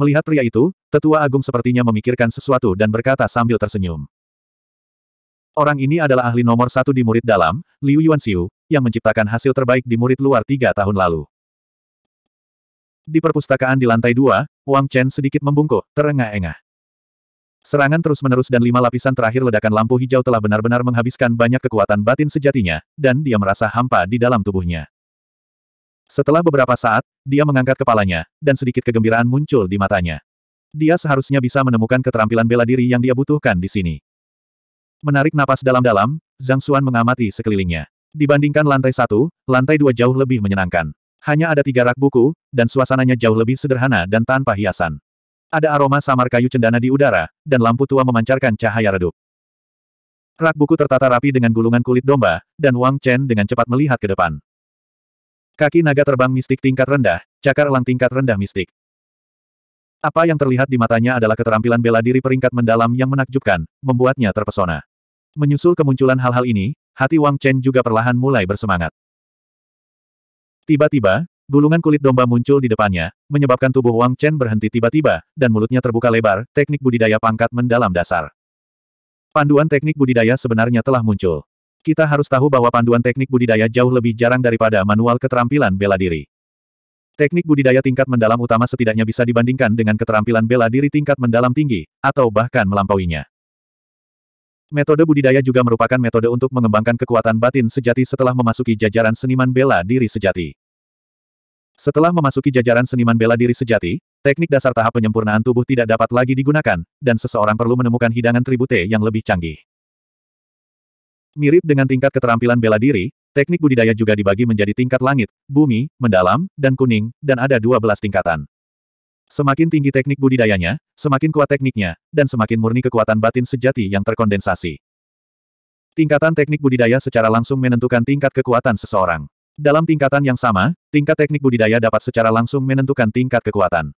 Melihat pria itu, tetua agung sepertinya memikirkan sesuatu dan berkata sambil tersenyum. Orang ini adalah ahli nomor satu di murid dalam, Liu Yuan Yuanxiu, yang menciptakan hasil terbaik di murid luar tiga tahun lalu. Di perpustakaan di lantai dua, Wang Chen sedikit membungkuk, terengah-engah. Serangan terus-menerus dan lima lapisan terakhir ledakan lampu hijau telah benar-benar menghabiskan banyak kekuatan batin sejatinya, dan dia merasa hampa di dalam tubuhnya. Setelah beberapa saat, dia mengangkat kepalanya, dan sedikit kegembiraan muncul di matanya. Dia seharusnya bisa menemukan keterampilan bela diri yang dia butuhkan di sini. Menarik napas dalam-dalam, Zhang Xuan mengamati sekelilingnya. Dibandingkan lantai satu, lantai dua jauh lebih menyenangkan. Hanya ada tiga rak buku, dan suasananya jauh lebih sederhana dan tanpa hiasan. Ada aroma samar kayu cendana di udara, dan lampu tua memancarkan cahaya redup. Rak buku tertata rapi dengan gulungan kulit domba, dan Wang Chen dengan cepat melihat ke depan. Kaki naga terbang mistik tingkat rendah, cakar elang tingkat rendah mistik. Apa yang terlihat di matanya adalah keterampilan bela diri peringkat mendalam yang menakjubkan, membuatnya terpesona. Menyusul kemunculan hal-hal ini, hati Wang Chen juga perlahan mulai bersemangat. Tiba-tiba, gulungan kulit domba muncul di depannya, menyebabkan tubuh Wang Chen berhenti tiba-tiba, dan mulutnya terbuka lebar, teknik budidaya pangkat mendalam dasar. Panduan teknik budidaya sebenarnya telah muncul. Kita harus tahu bahwa panduan teknik budidaya jauh lebih jarang daripada manual keterampilan bela diri. Teknik budidaya tingkat mendalam utama setidaknya bisa dibandingkan dengan keterampilan bela diri tingkat mendalam tinggi, atau bahkan melampauinya. Metode budidaya juga merupakan metode untuk mengembangkan kekuatan batin sejati setelah memasuki jajaran seniman bela diri sejati. Setelah memasuki jajaran seniman bela diri sejati, teknik dasar tahap penyempurnaan tubuh tidak dapat lagi digunakan, dan seseorang perlu menemukan hidangan tribute yang lebih canggih. Mirip dengan tingkat keterampilan bela diri, teknik budidaya juga dibagi menjadi tingkat langit, bumi, mendalam, dan kuning, dan ada 12 tingkatan. Semakin tinggi teknik budidayanya, semakin kuat tekniknya, dan semakin murni kekuatan batin sejati yang terkondensasi. Tingkatan teknik budidaya secara langsung menentukan tingkat kekuatan seseorang. Dalam tingkatan yang sama, tingkat teknik budidaya dapat secara langsung menentukan tingkat kekuatan.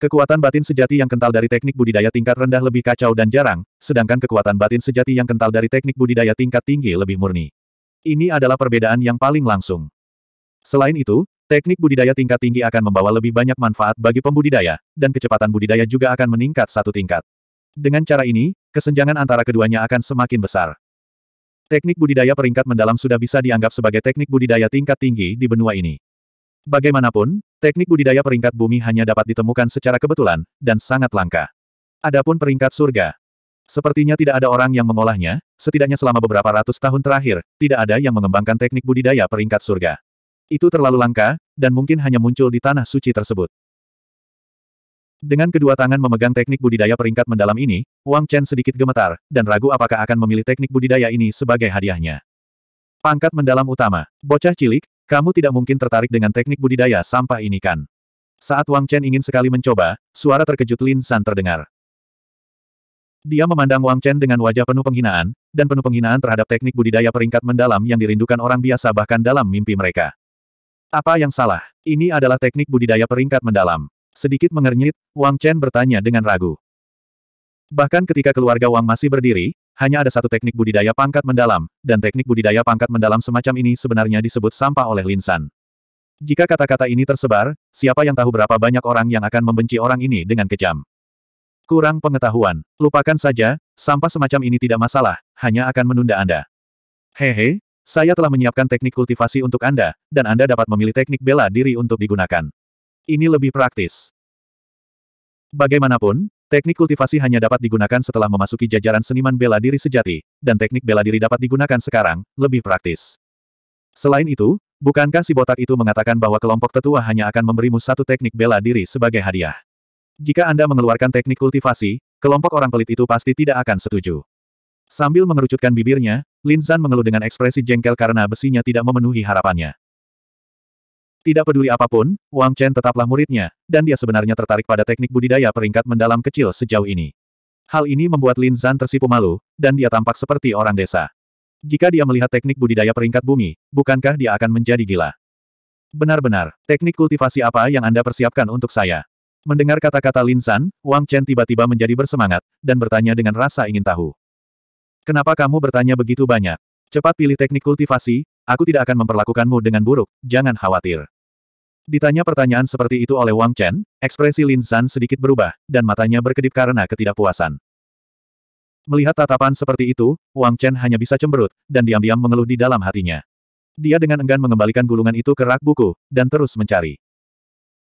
Kekuatan batin sejati yang kental dari teknik budidaya tingkat rendah lebih kacau dan jarang, sedangkan kekuatan batin sejati yang kental dari teknik budidaya tingkat tinggi lebih murni. Ini adalah perbedaan yang paling langsung. Selain itu, teknik budidaya tingkat tinggi akan membawa lebih banyak manfaat bagi pembudidaya, dan kecepatan budidaya juga akan meningkat satu tingkat. Dengan cara ini, kesenjangan antara keduanya akan semakin besar. Teknik budidaya peringkat mendalam sudah bisa dianggap sebagai teknik budidaya tingkat tinggi di benua ini. Bagaimanapun, Teknik budidaya peringkat bumi hanya dapat ditemukan secara kebetulan, dan sangat langka. Adapun peringkat surga. Sepertinya tidak ada orang yang mengolahnya, setidaknya selama beberapa ratus tahun terakhir, tidak ada yang mengembangkan teknik budidaya peringkat surga. Itu terlalu langka, dan mungkin hanya muncul di tanah suci tersebut. Dengan kedua tangan memegang teknik budidaya peringkat mendalam ini, Wang Chen sedikit gemetar, dan ragu apakah akan memilih teknik budidaya ini sebagai hadiahnya. Pangkat mendalam utama, bocah cilik, kamu tidak mungkin tertarik dengan teknik budidaya sampah ini kan? Saat Wang Chen ingin sekali mencoba, suara terkejut Lin San terdengar. Dia memandang Wang Chen dengan wajah penuh penghinaan, dan penuh penghinaan terhadap teknik budidaya peringkat mendalam yang dirindukan orang biasa bahkan dalam mimpi mereka. Apa yang salah? Ini adalah teknik budidaya peringkat mendalam. Sedikit mengernyit, Wang Chen bertanya dengan ragu. Bahkan ketika keluarga Wang masih berdiri, hanya ada satu teknik budidaya pangkat mendalam, dan teknik budidaya pangkat mendalam semacam ini sebenarnya disebut sampah oleh Linsan. Jika kata-kata ini tersebar, siapa yang tahu berapa banyak orang yang akan membenci orang ini dengan kejam. Kurang pengetahuan, lupakan saja, sampah semacam ini tidak masalah, hanya akan menunda Anda. Hehe, saya telah menyiapkan teknik kultivasi untuk Anda, dan Anda dapat memilih teknik bela diri untuk digunakan. Ini lebih praktis. Bagaimanapun, Teknik kultivasi hanya dapat digunakan setelah memasuki jajaran seniman bela diri sejati, dan teknik bela diri dapat digunakan sekarang, lebih praktis. Selain itu, bukankah si botak itu mengatakan bahwa kelompok tetua hanya akan memberimu satu teknik bela diri sebagai hadiah? Jika Anda mengeluarkan teknik kultivasi, kelompok orang pelit itu pasti tidak akan setuju. Sambil mengerucutkan bibirnya, Lin Zan mengeluh dengan ekspresi jengkel karena besinya tidak memenuhi harapannya. Tidak peduli apapun, Wang Chen tetaplah muridnya, dan dia sebenarnya tertarik pada teknik budidaya peringkat mendalam kecil sejauh ini. Hal ini membuat Lin Zan tersipu malu, dan dia tampak seperti orang desa. Jika dia melihat teknik budidaya peringkat bumi, bukankah dia akan menjadi gila? Benar-benar, teknik kultivasi apa yang Anda persiapkan untuk saya? Mendengar kata-kata Lin Zan, Wang Chen tiba-tiba menjadi bersemangat, dan bertanya dengan rasa ingin tahu. Kenapa kamu bertanya begitu banyak? Cepat pilih teknik kultivasi, aku tidak akan memperlakukanmu dengan buruk, jangan khawatir. Ditanya pertanyaan seperti itu oleh Wang Chen, ekspresi Lin San sedikit berubah, dan matanya berkedip karena ketidakpuasan. Melihat tatapan seperti itu, Wang Chen hanya bisa cemberut, dan diam-diam mengeluh di dalam hatinya. Dia dengan enggan mengembalikan gulungan itu ke rak buku, dan terus mencari.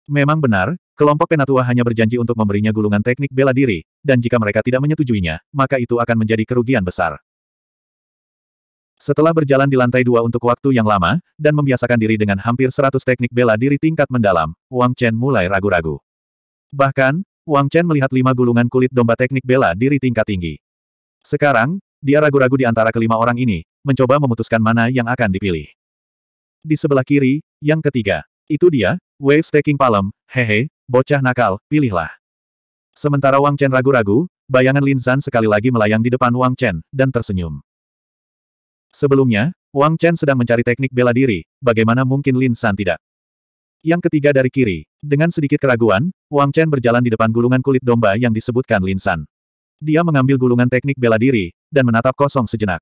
Memang benar, kelompok penatua hanya berjanji untuk memberinya gulungan teknik bela diri, dan jika mereka tidak menyetujuinya, maka itu akan menjadi kerugian besar. Setelah berjalan di lantai dua untuk waktu yang lama, dan membiasakan diri dengan hampir seratus teknik bela diri tingkat mendalam, Wang Chen mulai ragu-ragu. Bahkan, Wang Chen melihat lima gulungan kulit domba teknik bela diri tingkat tinggi. Sekarang, dia ragu-ragu di antara kelima orang ini, mencoba memutuskan mana yang akan dipilih. Di sebelah kiri, yang ketiga. Itu dia, Wave Staking Palem, hehe, bocah nakal, pilihlah. Sementara Wang Chen ragu-ragu, bayangan Lin Zan sekali lagi melayang di depan Wang Chen, dan tersenyum. Sebelumnya, Wang Chen sedang mencari teknik bela diri, bagaimana mungkin Lin San tidak? Yang ketiga dari kiri. Dengan sedikit keraguan, Wang Chen berjalan di depan gulungan kulit domba yang disebutkan Lin San. Dia mengambil gulungan teknik bela diri, dan menatap kosong sejenak.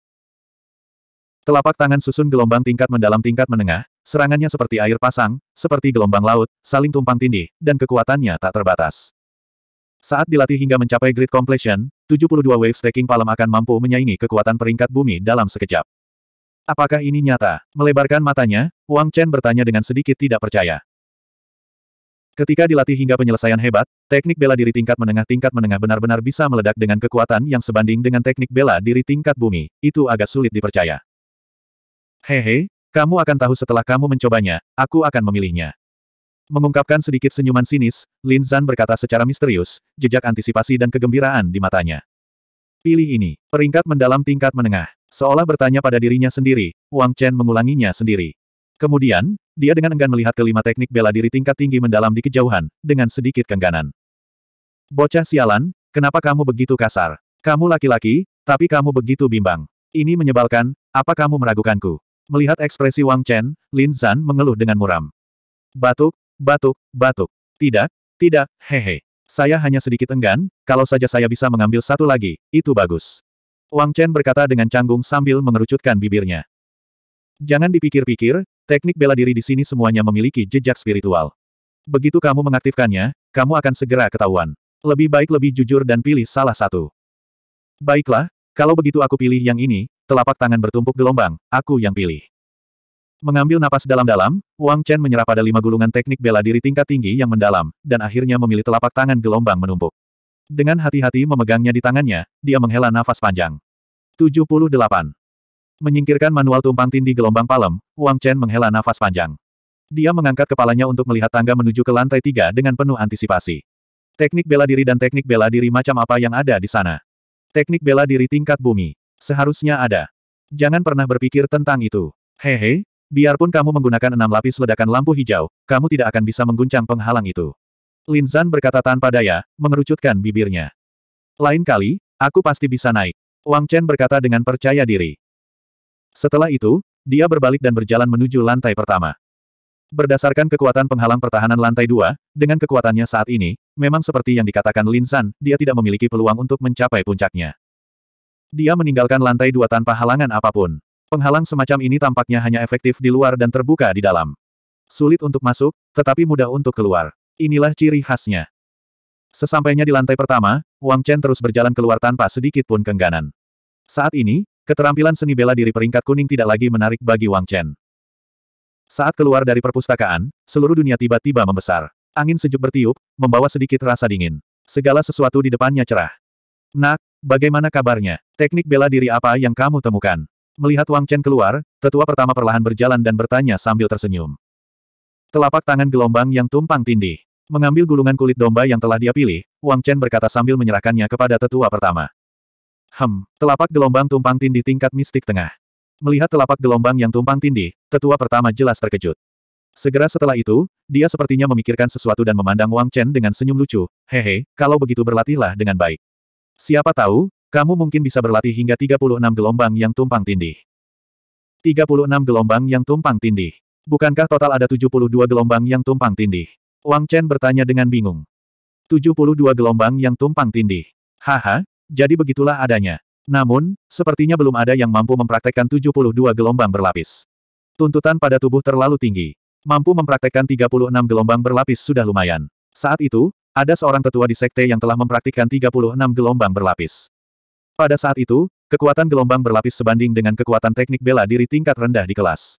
Telapak tangan susun gelombang tingkat mendalam tingkat menengah, serangannya seperti air pasang, seperti gelombang laut, saling tumpang tindih, dan kekuatannya tak terbatas. Saat dilatih hingga mencapai grid completion, 72 wave stacking palem akan mampu menyaingi kekuatan peringkat bumi dalam sekejap. Apakah ini nyata? Melebarkan matanya, Wang Chen bertanya dengan sedikit tidak percaya. Ketika dilatih hingga penyelesaian hebat, teknik bela diri tingkat menengah tingkat menengah benar-benar bisa meledak dengan kekuatan yang sebanding dengan teknik bela diri tingkat bumi. Itu agak sulit dipercaya. Hehe, kamu akan tahu setelah kamu mencobanya, aku akan memilihnya. Mengungkapkan sedikit senyuman sinis, Lin Zan berkata secara misterius, jejak antisipasi dan kegembiraan di matanya. Pilih ini, peringkat mendalam tingkat menengah. Seolah bertanya pada dirinya sendiri, Wang Chen mengulanginya sendiri. Kemudian, dia dengan enggan melihat kelima teknik bela diri tingkat tinggi mendalam di kejauhan, dengan sedikit kengganan. Bocah sialan, kenapa kamu begitu kasar? Kamu laki-laki, tapi kamu begitu bimbang. Ini menyebalkan, apa kamu meragukanku? Melihat ekspresi Wang Chen, Lin Zan mengeluh dengan muram. Batuk, Batuk, batuk. Tidak, tidak, hehe. Saya hanya sedikit enggan, kalau saja saya bisa mengambil satu lagi, itu bagus. Wang Chen berkata dengan canggung sambil mengerucutkan bibirnya. Jangan dipikir-pikir, teknik bela diri di sini semuanya memiliki jejak spiritual. Begitu kamu mengaktifkannya, kamu akan segera ketahuan. Lebih baik lebih jujur dan pilih salah satu. Baiklah, kalau begitu aku pilih yang ini, telapak tangan bertumpuk gelombang, aku yang pilih. Mengambil napas dalam-dalam, Wang Chen menyerah pada lima gulungan teknik bela diri tingkat tinggi yang mendalam, dan akhirnya memilih telapak tangan gelombang menumpuk. Dengan hati-hati memegangnya di tangannya, dia menghela nafas panjang. 78. Menyingkirkan manual tumpang tindih gelombang palem, Wang Chen menghela nafas panjang. Dia mengangkat kepalanya untuk melihat tangga menuju ke lantai tiga dengan penuh antisipasi. Teknik bela diri dan teknik bela diri macam apa yang ada di sana? Teknik bela diri tingkat bumi. Seharusnya ada. Jangan pernah berpikir tentang itu. Hehe, Biarpun kamu menggunakan enam lapis ledakan lampu hijau, kamu tidak akan bisa mengguncang penghalang itu. Lin Zan berkata tanpa daya, mengerucutkan bibirnya. Lain kali, aku pasti bisa naik. Wang Chen berkata dengan percaya diri. Setelah itu, dia berbalik dan berjalan menuju lantai pertama. Berdasarkan kekuatan penghalang pertahanan lantai dua, dengan kekuatannya saat ini, memang seperti yang dikatakan Lin San, dia tidak memiliki peluang untuk mencapai puncaknya. Dia meninggalkan lantai dua tanpa halangan apapun. Penghalang semacam ini tampaknya hanya efektif di luar dan terbuka di dalam. Sulit untuk masuk, tetapi mudah untuk keluar. Inilah ciri khasnya. Sesampainya di lantai pertama, Wang Chen terus berjalan keluar tanpa sedikit pun kengganan. Saat ini, keterampilan seni bela diri peringkat kuning tidak lagi menarik bagi Wang Chen. Saat keluar dari perpustakaan, seluruh dunia tiba-tiba membesar. Angin sejuk bertiup, membawa sedikit rasa dingin. Segala sesuatu di depannya cerah. Nak, bagaimana kabarnya? Teknik bela diri apa yang kamu temukan? Melihat Wang Chen keluar, tetua pertama perlahan berjalan dan bertanya sambil tersenyum. Telapak tangan gelombang yang tumpang tindih. Mengambil gulungan kulit domba yang telah dia pilih, Wang Chen berkata sambil menyerahkannya kepada tetua pertama. Hem, telapak gelombang tumpang tindih tingkat mistik tengah. Melihat telapak gelombang yang tumpang tindih, tetua pertama jelas terkejut. Segera setelah itu, dia sepertinya memikirkan sesuatu dan memandang Wang Chen dengan senyum lucu, hehe, kalau begitu berlatihlah dengan baik. Siapa tahu, kamu mungkin bisa berlatih hingga 36 gelombang yang tumpang tindih. 36 gelombang yang tumpang tindih. Bukankah total ada 72 gelombang yang tumpang tindih? Wang Chen bertanya dengan bingung. 72 gelombang yang tumpang tindih. Haha, jadi begitulah adanya. Namun, sepertinya belum ada yang mampu mempraktekkan 72 gelombang berlapis. Tuntutan pada tubuh terlalu tinggi. Mampu mempraktekkan 36 gelombang berlapis sudah lumayan. Saat itu, ada seorang tetua di sekte yang telah mempraktikkan 36 gelombang berlapis. Pada saat itu, kekuatan gelombang berlapis sebanding dengan kekuatan teknik bela diri tingkat rendah di kelas.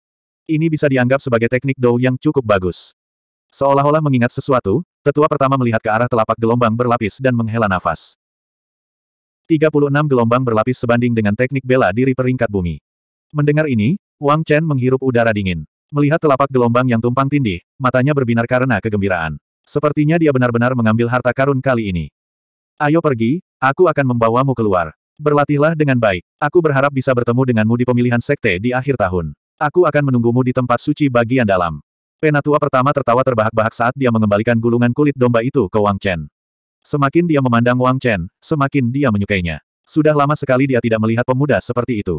Ini bisa dianggap sebagai teknik dou yang cukup bagus. Seolah-olah mengingat sesuatu, tetua pertama melihat ke arah telapak gelombang berlapis dan menghela nafas. 36 gelombang berlapis sebanding dengan teknik bela diri peringkat bumi. Mendengar ini, Wang Chen menghirup udara dingin. Melihat telapak gelombang yang tumpang tindih, matanya berbinar karena kegembiraan. Sepertinya dia benar-benar mengambil harta karun kali ini. Ayo pergi, aku akan membawamu keluar. Berlatihlah dengan baik. Aku berharap bisa bertemu denganmu di pemilihan sekte di akhir tahun. Aku akan menunggumu di tempat suci bagian dalam. Penatua pertama tertawa terbahak-bahak saat dia mengembalikan gulungan kulit domba itu ke Wang Chen. Semakin dia memandang Wang Chen, semakin dia menyukainya. Sudah lama sekali dia tidak melihat pemuda seperti itu.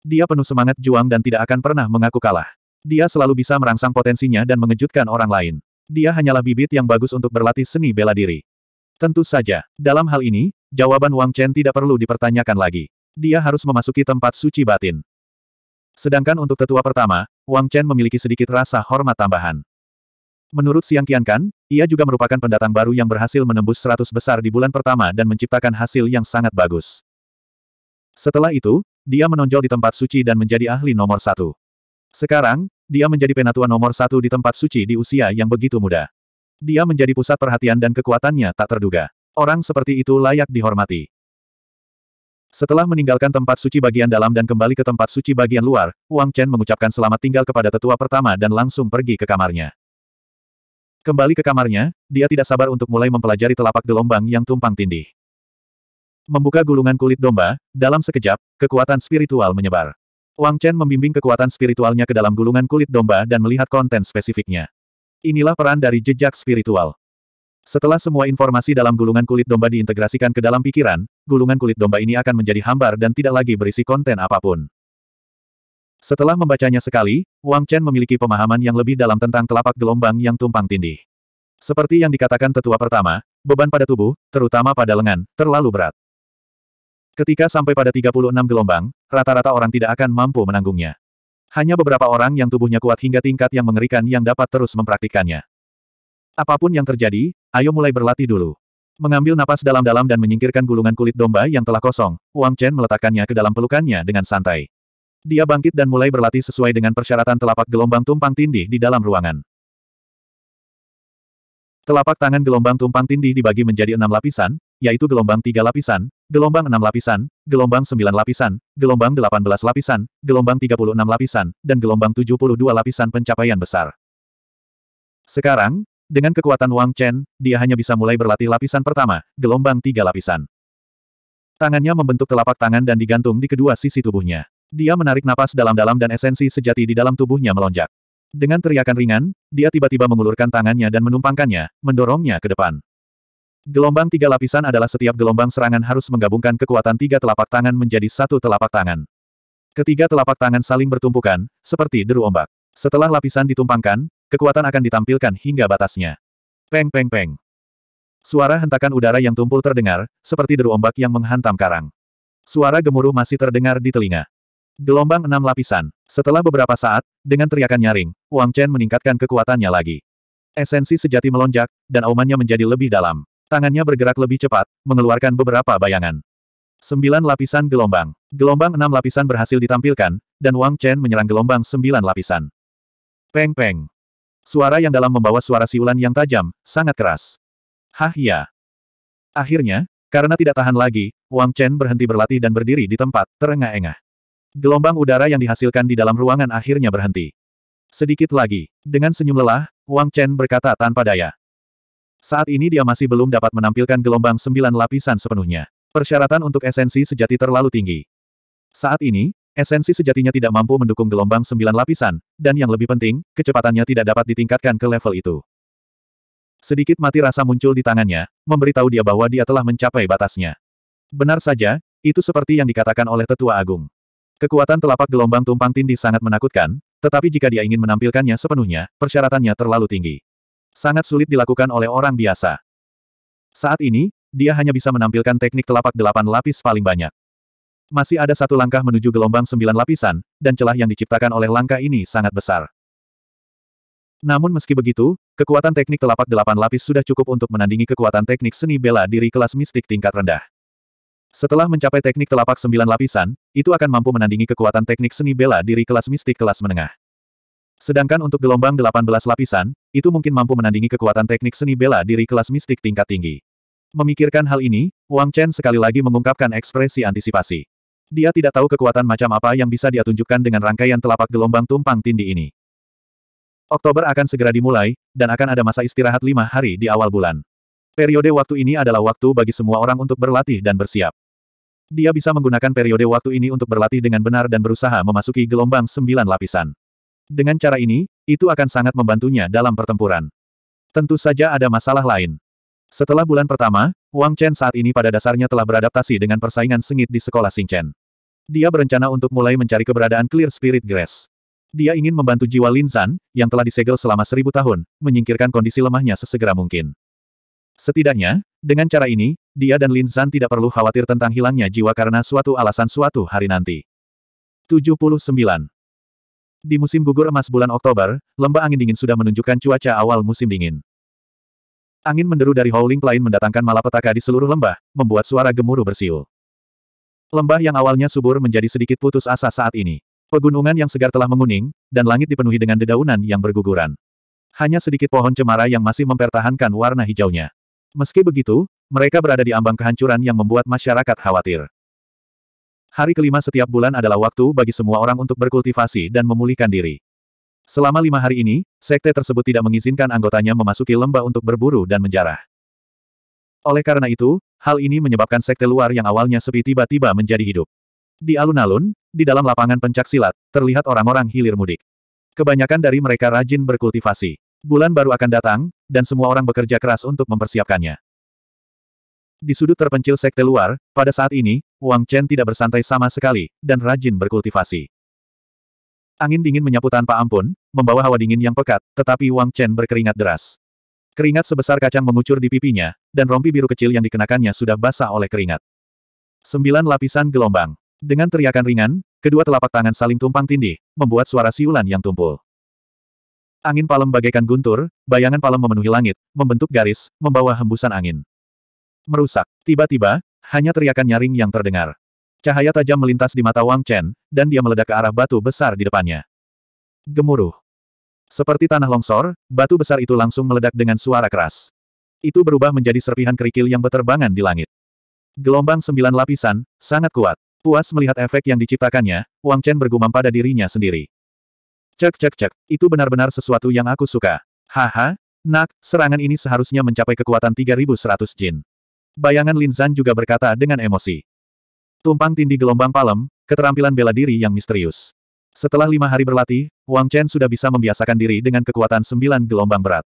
Dia penuh semangat juang dan tidak akan pernah mengaku kalah. Dia selalu bisa merangsang potensinya dan mengejutkan orang lain. Dia hanyalah bibit yang bagus untuk berlatih seni bela diri. Tentu saja, dalam hal ini, Jawaban Wang Chen tidak perlu dipertanyakan lagi. Dia harus memasuki tempat suci batin. Sedangkan untuk tetua pertama, Wang Chen memiliki sedikit rasa hormat tambahan. Menurut Siang Kian Kan, ia juga merupakan pendatang baru yang berhasil menembus seratus besar di bulan pertama dan menciptakan hasil yang sangat bagus. Setelah itu, dia menonjol di tempat suci dan menjadi ahli nomor satu. Sekarang, dia menjadi penatua nomor satu di tempat suci di usia yang begitu muda. Dia menjadi pusat perhatian dan kekuatannya tak terduga. Orang seperti itu layak dihormati. Setelah meninggalkan tempat suci bagian dalam dan kembali ke tempat suci bagian luar, Wang Chen mengucapkan selamat tinggal kepada tetua pertama dan langsung pergi ke kamarnya. Kembali ke kamarnya, dia tidak sabar untuk mulai mempelajari telapak gelombang yang tumpang tindih. Membuka gulungan kulit domba, dalam sekejap, kekuatan spiritual menyebar. Wang Chen membimbing kekuatan spiritualnya ke dalam gulungan kulit domba dan melihat konten spesifiknya. Inilah peran dari jejak spiritual. Setelah semua informasi dalam gulungan kulit domba diintegrasikan ke dalam pikiran, gulungan kulit domba ini akan menjadi hambar dan tidak lagi berisi konten apapun. Setelah membacanya sekali, Wang Chen memiliki pemahaman yang lebih dalam tentang telapak gelombang yang tumpang tindih. Seperti yang dikatakan tetua pertama, beban pada tubuh, terutama pada lengan, terlalu berat. Ketika sampai pada 36 gelombang, rata-rata orang tidak akan mampu menanggungnya. Hanya beberapa orang yang tubuhnya kuat hingga tingkat yang mengerikan yang dapat terus mempraktikkannya. Apapun yang terjadi, ayo mulai berlatih dulu. Mengambil napas dalam-dalam dan menyingkirkan gulungan kulit domba yang telah kosong, Wang Chen meletakkannya ke dalam pelukannya dengan santai. Dia bangkit dan mulai berlatih sesuai dengan persyaratan telapak gelombang tumpang tindih di dalam ruangan. Telapak tangan gelombang tumpang tindih dibagi menjadi enam lapisan, yaitu gelombang tiga lapisan, gelombang enam lapisan, gelombang sembilan lapisan, gelombang delapan belas lapisan, gelombang tiga puluh enam lapisan, dan gelombang tujuh puluh dua lapisan pencapaian besar. Sekarang, dengan kekuatan Wang Chen, dia hanya bisa mulai berlatih lapisan pertama, gelombang tiga lapisan. Tangannya membentuk telapak tangan dan digantung di kedua sisi tubuhnya. Dia menarik napas dalam-dalam dan esensi sejati di dalam tubuhnya melonjak. Dengan teriakan ringan, dia tiba-tiba mengulurkan tangannya dan menumpangkannya, mendorongnya ke depan. Gelombang tiga lapisan adalah setiap gelombang serangan harus menggabungkan kekuatan tiga telapak tangan menjadi satu telapak tangan. Ketiga telapak tangan saling bertumpukan, seperti deru ombak. Setelah lapisan ditumpangkan, Kekuatan akan ditampilkan hingga batasnya. Peng peng peng. Suara hentakan udara yang tumpul terdengar, seperti deru ombak yang menghantam karang. Suara gemuruh masih terdengar di telinga. Gelombang enam lapisan. Setelah beberapa saat, dengan teriakan nyaring, Wang Chen meningkatkan kekuatannya lagi. Esensi sejati melonjak, dan aumannya menjadi lebih dalam. Tangannya bergerak lebih cepat, mengeluarkan beberapa bayangan. Sembilan lapisan gelombang. Gelombang enam lapisan berhasil ditampilkan, dan Wang Chen menyerang gelombang sembilan lapisan. Peng-peng. Suara yang dalam membawa suara siulan yang tajam, sangat keras. Hah ya. Akhirnya, karena tidak tahan lagi, Wang Chen berhenti berlatih dan berdiri di tempat, terengah-engah. Gelombang udara yang dihasilkan di dalam ruangan akhirnya berhenti. Sedikit lagi, dengan senyum lelah, Wang Chen berkata tanpa daya. Saat ini dia masih belum dapat menampilkan gelombang sembilan lapisan sepenuhnya. Persyaratan untuk esensi sejati terlalu tinggi. Saat ini, Esensi sejatinya tidak mampu mendukung gelombang sembilan lapisan, dan yang lebih penting, kecepatannya tidak dapat ditingkatkan ke level itu. Sedikit mati rasa muncul di tangannya, memberitahu dia bahwa dia telah mencapai batasnya. Benar saja, itu seperti yang dikatakan oleh Tetua Agung. Kekuatan telapak gelombang tumpang tindih sangat menakutkan, tetapi jika dia ingin menampilkannya sepenuhnya, persyaratannya terlalu tinggi. Sangat sulit dilakukan oleh orang biasa. Saat ini, dia hanya bisa menampilkan teknik telapak delapan lapis paling banyak. Masih ada satu langkah menuju gelombang sembilan lapisan, dan celah yang diciptakan oleh langkah ini sangat besar. Namun meski begitu, kekuatan teknik telapak delapan lapis sudah cukup untuk menandingi kekuatan teknik seni bela diri kelas mistik tingkat rendah. Setelah mencapai teknik telapak sembilan lapisan, itu akan mampu menandingi kekuatan teknik seni bela diri kelas mistik kelas menengah. Sedangkan untuk gelombang delapan belas lapisan, itu mungkin mampu menandingi kekuatan teknik seni bela diri kelas mistik tingkat tinggi. Memikirkan hal ini, Wang Chen sekali lagi mengungkapkan ekspresi antisipasi. Dia tidak tahu kekuatan macam apa yang bisa dia tunjukkan dengan rangkaian telapak gelombang tumpang tindih ini. Oktober akan segera dimulai, dan akan ada masa istirahat lima hari di awal bulan. Periode waktu ini adalah waktu bagi semua orang untuk berlatih dan bersiap. Dia bisa menggunakan periode waktu ini untuk berlatih dengan benar dan berusaha memasuki gelombang sembilan lapisan. Dengan cara ini, itu akan sangat membantunya dalam pertempuran. Tentu saja ada masalah lain. Setelah bulan pertama, Wang Chen saat ini pada dasarnya telah beradaptasi dengan persaingan sengit di sekolah Chen. Dia berencana untuk mulai mencari keberadaan Clear Spirit Grass. Dia ingin membantu jiwa Lin San, yang telah disegel selama seribu tahun, menyingkirkan kondisi lemahnya sesegera mungkin. Setidaknya, dengan cara ini, dia dan Lin San tidak perlu khawatir tentang hilangnya jiwa karena suatu alasan suatu hari nanti. 79. Di musim gugur emas bulan Oktober, lembah angin dingin sudah menunjukkan cuaca awal musim dingin. Angin menderu dari Howling Plain mendatangkan malapetaka di seluruh lembah, membuat suara gemuruh bersiul. Lembah yang awalnya subur menjadi sedikit putus asa saat ini. Pegunungan yang segar telah menguning, dan langit dipenuhi dengan dedaunan yang berguguran. Hanya sedikit pohon cemara yang masih mempertahankan warna hijaunya. Meski begitu, mereka berada di ambang kehancuran yang membuat masyarakat khawatir. Hari kelima setiap bulan adalah waktu bagi semua orang untuk berkultivasi dan memulihkan diri. Selama lima hari ini, sekte tersebut tidak mengizinkan anggotanya memasuki lembah untuk berburu dan menjarah. Oleh karena itu, hal ini menyebabkan sekte luar yang awalnya sepi tiba-tiba menjadi hidup. Di alun-alun, di dalam lapangan pencak silat, terlihat orang-orang hilir mudik. Kebanyakan dari mereka rajin berkultivasi. Bulan baru akan datang, dan semua orang bekerja keras untuk mempersiapkannya. Di sudut terpencil sekte luar, pada saat ini, Wang Chen tidak bersantai sama sekali, dan rajin berkultivasi. Angin dingin menyapu tanpa ampun, membawa hawa dingin yang pekat, tetapi Wang Chen berkeringat deras. Keringat sebesar kacang mengucur di pipinya, dan rompi biru kecil yang dikenakannya sudah basah oleh keringat. Sembilan lapisan gelombang. Dengan teriakan ringan, kedua telapak tangan saling tumpang tindih, membuat suara siulan yang tumpul. Angin palem bagaikan guntur, bayangan palem memenuhi langit, membentuk garis, membawa hembusan angin. Merusak. Tiba-tiba, hanya teriakan nyaring yang terdengar. Cahaya tajam melintas di mata Wang Chen, dan dia meledak ke arah batu besar di depannya. Gemuruh. Seperti tanah longsor, batu besar itu langsung meledak dengan suara keras. Itu berubah menjadi serpihan kerikil yang berterbangan di langit. Gelombang sembilan lapisan, sangat kuat. Puas melihat efek yang diciptakannya, Wang Chen bergumam pada dirinya sendiri. Cek cek cek, itu benar-benar sesuatu yang aku suka. Haha, nak, serangan ini seharusnya mencapai kekuatan 3100 jin. Bayangan Lin Zan juga berkata dengan emosi. Tumpang tindih gelombang palem, keterampilan bela diri yang misterius. Setelah lima hari berlatih, Wang Chen sudah bisa membiasakan diri dengan kekuatan sembilan gelombang berat.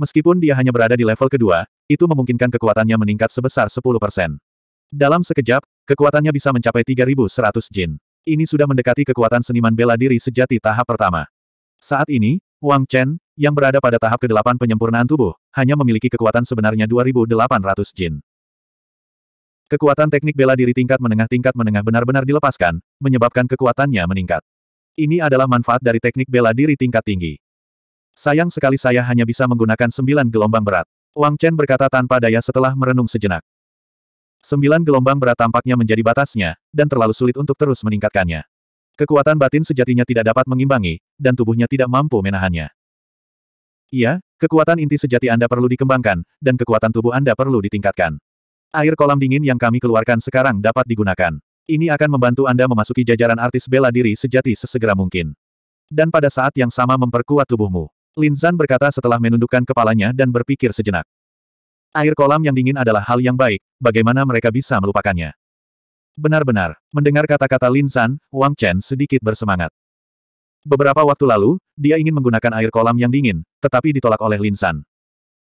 Meskipun dia hanya berada di level kedua, itu memungkinkan kekuatannya meningkat sebesar 10%. Dalam sekejap, kekuatannya bisa mencapai 3.100 jin. Ini sudah mendekati kekuatan seniman bela diri sejati tahap pertama. Saat ini, Wang Chen, yang berada pada tahap ke-8 penyempurnaan tubuh, hanya memiliki kekuatan sebenarnya 2.800 jin. Kekuatan teknik bela diri tingkat menengah-tingkat menengah benar-benar dilepaskan, menyebabkan kekuatannya meningkat. Ini adalah manfaat dari teknik bela diri tingkat tinggi. Sayang sekali saya hanya bisa menggunakan sembilan gelombang berat. Wang Chen berkata tanpa daya setelah merenung sejenak. Sembilan gelombang berat tampaknya menjadi batasnya, dan terlalu sulit untuk terus meningkatkannya. Kekuatan batin sejatinya tidak dapat mengimbangi, dan tubuhnya tidak mampu menahannya. Iya, kekuatan inti sejati Anda perlu dikembangkan, dan kekuatan tubuh Anda perlu ditingkatkan. Air kolam dingin yang kami keluarkan sekarang dapat digunakan. Ini akan membantu Anda memasuki jajaran artis bela diri sejati sesegera mungkin. Dan pada saat yang sama memperkuat tubuhmu. Lin Zan berkata setelah menundukkan kepalanya dan berpikir sejenak. Air kolam yang dingin adalah hal yang baik, bagaimana mereka bisa melupakannya? Benar-benar, mendengar kata-kata Lin Zan, Wang Chen sedikit bersemangat. Beberapa waktu lalu, dia ingin menggunakan air kolam yang dingin, tetapi ditolak oleh Lin San.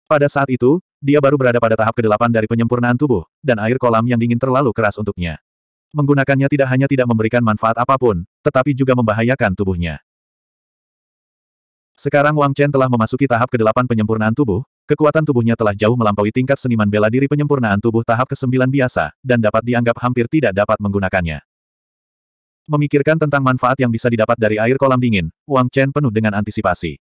Pada saat itu, dia baru berada pada tahap kedelapan dari penyempurnaan tubuh, dan air kolam yang dingin terlalu keras untuknya. Menggunakannya tidak hanya tidak memberikan manfaat apapun, tetapi juga membahayakan tubuhnya. Sekarang Wang Chen telah memasuki tahap kedelapan penyempurnaan tubuh, kekuatan tubuhnya telah jauh melampaui tingkat seniman bela diri penyempurnaan tubuh tahap ke-9 biasa, dan dapat dianggap hampir tidak dapat menggunakannya. Memikirkan tentang manfaat yang bisa didapat dari air kolam dingin, Wang Chen penuh dengan antisipasi.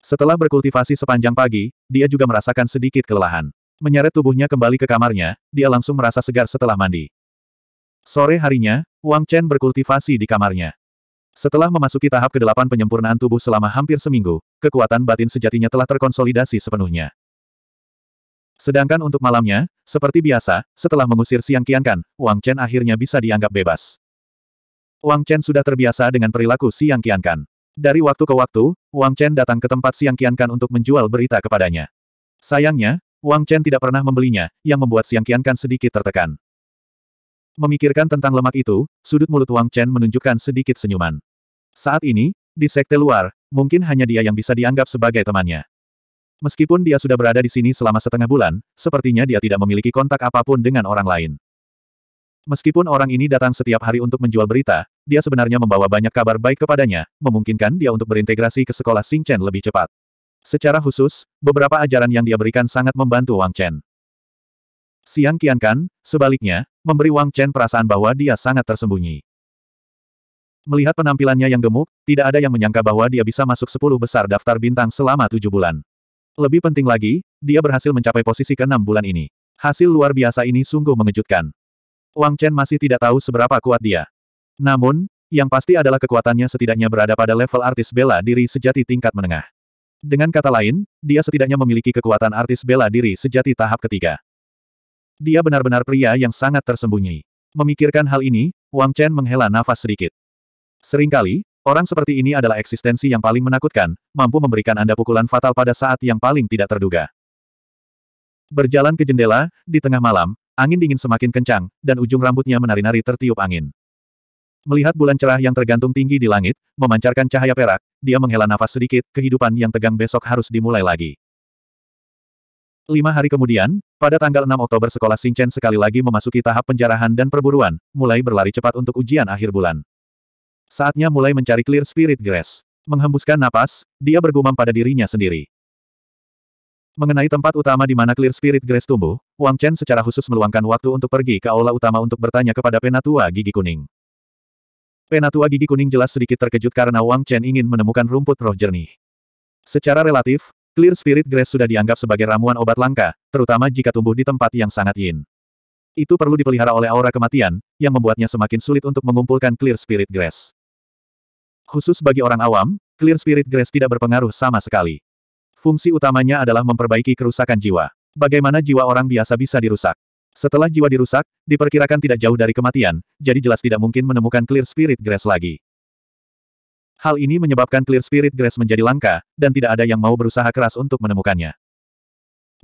Setelah berkultivasi sepanjang pagi, dia juga merasakan sedikit kelelahan. Menyeret tubuhnya kembali ke kamarnya, dia langsung merasa segar setelah mandi. Sore harinya, Wang Chen berkultivasi di kamarnya. Setelah memasuki tahap kedelapan penyempurnaan tubuh selama hampir seminggu, kekuatan batin sejatinya telah terkonsolidasi sepenuhnya. Sedangkan untuk malamnya, seperti biasa, setelah mengusir Siang kiankan, Wang Chen akhirnya bisa dianggap bebas. Wang Chen sudah terbiasa dengan perilaku Siang kiankan. Dari waktu ke waktu, Wang Chen datang ke tempat Siang Qiankan untuk menjual berita kepadanya. Sayangnya, Wang Chen tidak pernah membelinya, yang membuat Siang Qiankan sedikit tertekan. Memikirkan tentang lemak itu, sudut mulut Wang Chen menunjukkan sedikit senyuman. Saat ini, di sekte luar, mungkin hanya dia yang bisa dianggap sebagai temannya. Meskipun dia sudah berada di sini selama setengah bulan, sepertinya dia tidak memiliki kontak apapun dengan orang lain. Meskipun orang ini datang setiap hari untuk menjual berita, dia sebenarnya membawa banyak kabar baik kepadanya, memungkinkan dia untuk berintegrasi ke sekolah Xing Chen lebih cepat. Secara khusus, beberapa ajaran yang dia berikan sangat membantu Wang Chen. Siang Kian Kan, sebaliknya, memberi Wang Chen perasaan bahwa dia sangat tersembunyi. Melihat penampilannya yang gemuk, tidak ada yang menyangka bahwa dia bisa masuk 10 besar daftar bintang selama tujuh bulan. Lebih penting lagi, dia berhasil mencapai posisi ke-6 bulan ini. Hasil luar biasa ini sungguh mengejutkan. Wang Chen masih tidak tahu seberapa kuat dia. Namun, yang pasti adalah kekuatannya setidaknya berada pada level artis bela diri sejati tingkat menengah. Dengan kata lain, dia setidaknya memiliki kekuatan artis bela diri sejati tahap ketiga. Dia benar-benar pria yang sangat tersembunyi. Memikirkan hal ini, Wang Chen menghela nafas sedikit. Seringkali, orang seperti ini adalah eksistensi yang paling menakutkan, mampu memberikan Anda pukulan fatal pada saat yang paling tidak terduga. Berjalan ke jendela, di tengah malam, angin dingin semakin kencang, dan ujung rambutnya menari-nari tertiup angin. Melihat bulan cerah yang tergantung tinggi di langit, memancarkan cahaya perak, dia menghela nafas sedikit, kehidupan yang tegang besok harus dimulai lagi. Lima hari kemudian, pada tanggal 6 Oktober sekolah Singchen sekali lagi memasuki tahap penjarahan dan perburuan, mulai berlari cepat untuk ujian akhir bulan. Saatnya mulai mencari clear spirit grass. Menghembuskan napas, dia bergumam pada dirinya sendiri. Mengenai tempat utama di mana Clear Spirit Grass tumbuh, Wang Chen secara khusus meluangkan waktu untuk pergi ke aula utama untuk bertanya kepada penatua gigi kuning. Penatua gigi kuning jelas sedikit terkejut karena Wang Chen ingin menemukan rumput roh jernih. Secara relatif, Clear Spirit Grass sudah dianggap sebagai ramuan obat langka, terutama jika tumbuh di tempat yang sangat yin. Itu perlu dipelihara oleh aura kematian, yang membuatnya semakin sulit untuk mengumpulkan Clear Spirit Grass. Khusus bagi orang awam, Clear Spirit Grass tidak berpengaruh sama sekali. Fungsi utamanya adalah memperbaiki kerusakan jiwa. Bagaimana jiwa orang biasa bisa dirusak? Setelah jiwa dirusak, diperkirakan tidak jauh dari kematian, jadi jelas tidak mungkin menemukan Clear Spirit Grass lagi. Hal ini menyebabkan Clear Spirit Grass menjadi langka, dan tidak ada yang mau berusaha keras untuk menemukannya.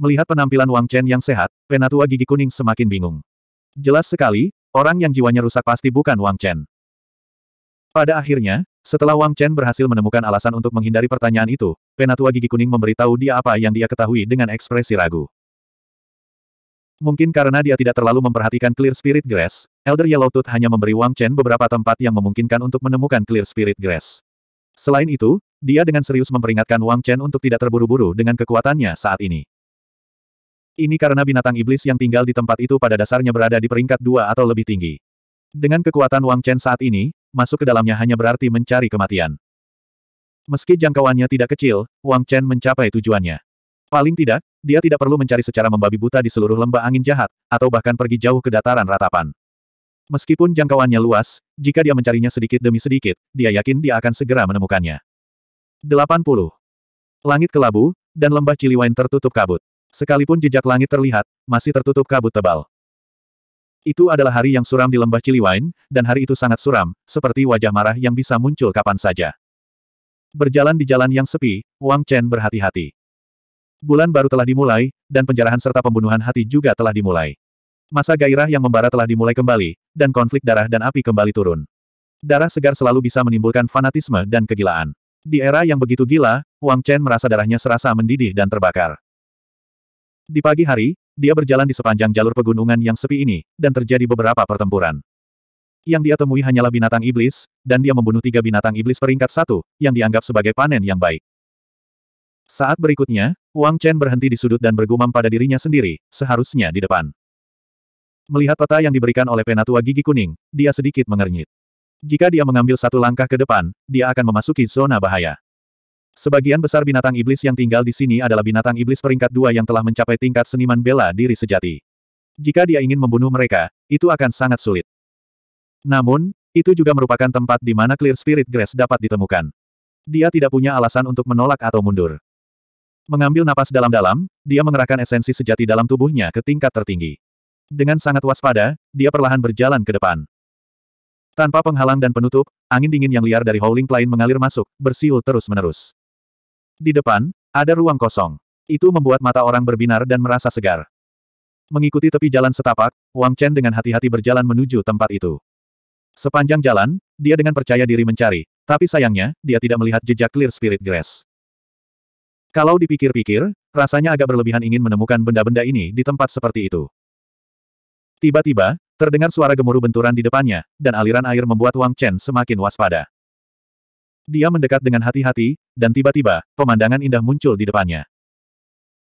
Melihat penampilan Wang Chen yang sehat, penatua gigi kuning semakin bingung. Jelas sekali, orang yang jiwanya rusak pasti bukan Wang Chen. Pada akhirnya, setelah Wang Chen berhasil menemukan alasan untuk menghindari pertanyaan itu, penatua gigi kuning memberitahu dia apa yang dia ketahui dengan ekspresi ragu. Mungkin karena dia tidak terlalu memperhatikan Clear Spirit Grass, Elder Yellow Yellowtooth hanya memberi Wang Chen beberapa tempat yang memungkinkan untuk menemukan Clear Spirit Grass. Selain itu, dia dengan serius memperingatkan Wang Chen untuk tidak terburu-buru dengan kekuatannya saat ini. Ini karena binatang iblis yang tinggal di tempat itu pada dasarnya berada di peringkat dua atau lebih tinggi. Dengan kekuatan Wang Chen saat ini, masuk ke dalamnya hanya berarti mencari kematian. Meski jangkauannya tidak kecil, Wang Chen mencapai tujuannya. Paling tidak, dia tidak perlu mencari secara membabi buta di seluruh lembah angin jahat, atau bahkan pergi jauh ke dataran ratapan. Meskipun jangkauannya luas, jika dia mencarinya sedikit demi sedikit, dia yakin dia akan segera menemukannya. 80. Langit kelabu, dan lembah Ciliwain tertutup kabut. Sekalipun jejak langit terlihat, masih tertutup kabut tebal. Itu adalah hari yang suram di lembah Ciliwain, dan hari itu sangat suram, seperti wajah marah yang bisa muncul kapan saja. Berjalan di jalan yang sepi, Wang Chen berhati-hati. Bulan baru telah dimulai, dan penjarahan serta pembunuhan hati juga telah dimulai. Masa gairah yang membara telah dimulai kembali, dan konflik darah dan api kembali turun. Darah segar selalu bisa menimbulkan fanatisme dan kegilaan. Di era yang begitu gila, Wang Chen merasa darahnya serasa mendidih dan terbakar. Di pagi hari, dia berjalan di sepanjang jalur pegunungan yang sepi ini, dan terjadi beberapa pertempuran. Yang dia temui hanyalah binatang iblis, dan dia membunuh tiga binatang iblis peringkat satu, yang dianggap sebagai panen yang baik. Saat berikutnya, Wang Chen berhenti di sudut dan bergumam pada dirinya sendiri, seharusnya di depan. Melihat peta yang diberikan oleh penatua gigi kuning, dia sedikit mengernyit. Jika dia mengambil satu langkah ke depan, dia akan memasuki zona bahaya. Sebagian besar binatang iblis yang tinggal di sini adalah binatang iblis peringkat dua yang telah mencapai tingkat seniman bela diri sejati. Jika dia ingin membunuh mereka, itu akan sangat sulit. Namun, itu juga merupakan tempat di mana Clear Spirit Grace dapat ditemukan. Dia tidak punya alasan untuk menolak atau mundur. Mengambil napas dalam-dalam, dia mengerahkan esensi sejati dalam tubuhnya ke tingkat tertinggi. Dengan sangat waspada, dia perlahan berjalan ke depan. Tanpa penghalang dan penutup, angin dingin yang liar dari Howling Plain mengalir masuk, bersiul terus-menerus. Di depan, ada ruang kosong. Itu membuat mata orang berbinar dan merasa segar. Mengikuti tepi jalan setapak, Wang Chen dengan hati-hati berjalan menuju tempat itu. Sepanjang jalan, dia dengan percaya diri mencari, tapi sayangnya, dia tidak melihat jejak Clear Spirit Grass. Kalau dipikir-pikir, rasanya agak berlebihan ingin menemukan benda-benda ini di tempat seperti itu. Tiba-tiba, terdengar suara gemuruh benturan di depannya, dan aliran air membuat Wang Chen semakin waspada. Dia mendekat dengan hati-hati, dan tiba-tiba, pemandangan indah muncul di depannya.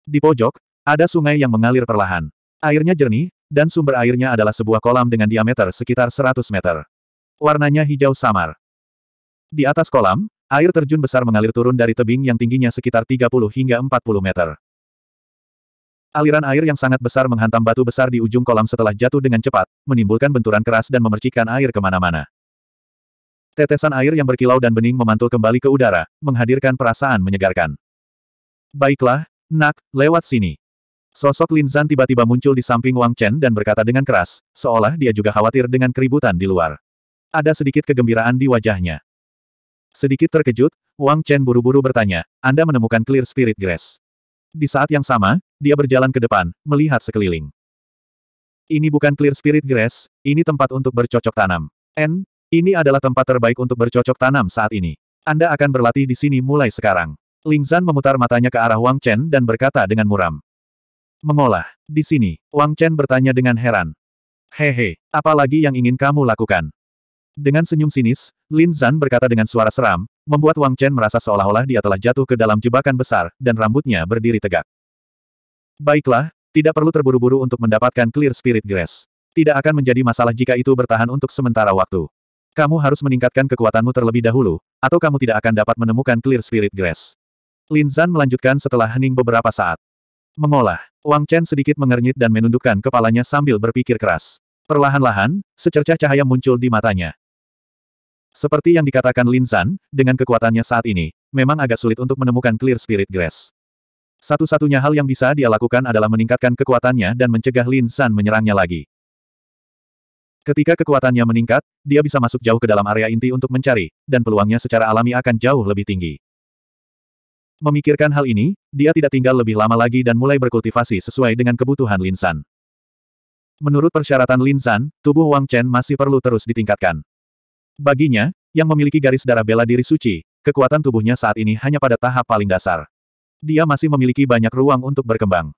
Di pojok, ada sungai yang mengalir perlahan. Airnya jernih, dan sumber airnya adalah sebuah kolam dengan diameter sekitar 100 meter. Warnanya hijau samar. Di atas kolam, Air terjun besar mengalir turun dari tebing yang tingginya sekitar 30 hingga 40 meter. Aliran air yang sangat besar menghantam batu besar di ujung kolam setelah jatuh dengan cepat, menimbulkan benturan keras dan memercikkan air kemana-mana. Tetesan air yang berkilau dan bening memantul kembali ke udara, menghadirkan perasaan menyegarkan. Baiklah, nak, lewat sini. Sosok Lin Zan tiba-tiba muncul di samping Wang Chen dan berkata dengan keras, seolah dia juga khawatir dengan keributan di luar. Ada sedikit kegembiraan di wajahnya. Sedikit terkejut, Wang Chen buru-buru bertanya, Anda menemukan Clear Spirit Grass. Di saat yang sama, dia berjalan ke depan, melihat sekeliling. Ini bukan Clear Spirit Grass, ini tempat untuk bercocok tanam. N, ini adalah tempat terbaik untuk bercocok tanam saat ini. Anda akan berlatih di sini mulai sekarang. Ling Zan memutar matanya ke arah Wang Chen dan berkata dengan muram. Mengolah. Di sini, Wang Chen bertanya dengan heran. Hehe, apalagi yang ingin kamu lakukan? Dengan senyum sinis, Lin Zan berkata dengan suara seram, membuat Wang Chen merasa seolah-olah dia telah jatuh ke dalam jebakan besar, dan rambutnya berdiri tegak. Baiklah, tidak perlu terburu-buru untuk mendapatkan Clear Spirit Grass. Tidak akan menjadi masalah jika itu bertahan untuk sementara waktu. Kamu harus meningkatkan kekuatanmu terlebih dahulu, atau kamu tidak akan dapat menemukan Clear Spirit Grass. Lin Zan melanjutkan setelah hening beberapa saat. Mengolah, Wang Chen sedikit mengernyit dan menundukkan kepalanya sambil berpikir keras. Perlahan-lahan, secercah cahaya muncul di matanya. Seperti yang dikatakan Lin San, dengan kekuatannya saat ini, memang agak sulit untuk menemukan Clear Spirit Grass. Satu-satunya hal yang bisa dia lakukan adalah meningkatkan kekuatannya dan mencegah Lin San menyerangnya lagi. Ketika kekuatannya meningkat, dia bisa masuk jauh ke dalam area inti untuk mencari, dan peluangnya secara alami akan jauh lebih tinggi. Memikirkan hal ini, dia tidak tinggal lebih lama lagi dan mulai berkultivasi sesuai dengan kebutuhan Lin San. Menurut persyaratan Lin San, tubuh Wang Chen masih perlu terus ditingkatkan. Baginya, yang memiliki garis darah bela diri suci, kekuatan tubuhnya saat ini hanya pada tahap paling dasar. Dia masih memiliki banyak ruang untuk berkembang.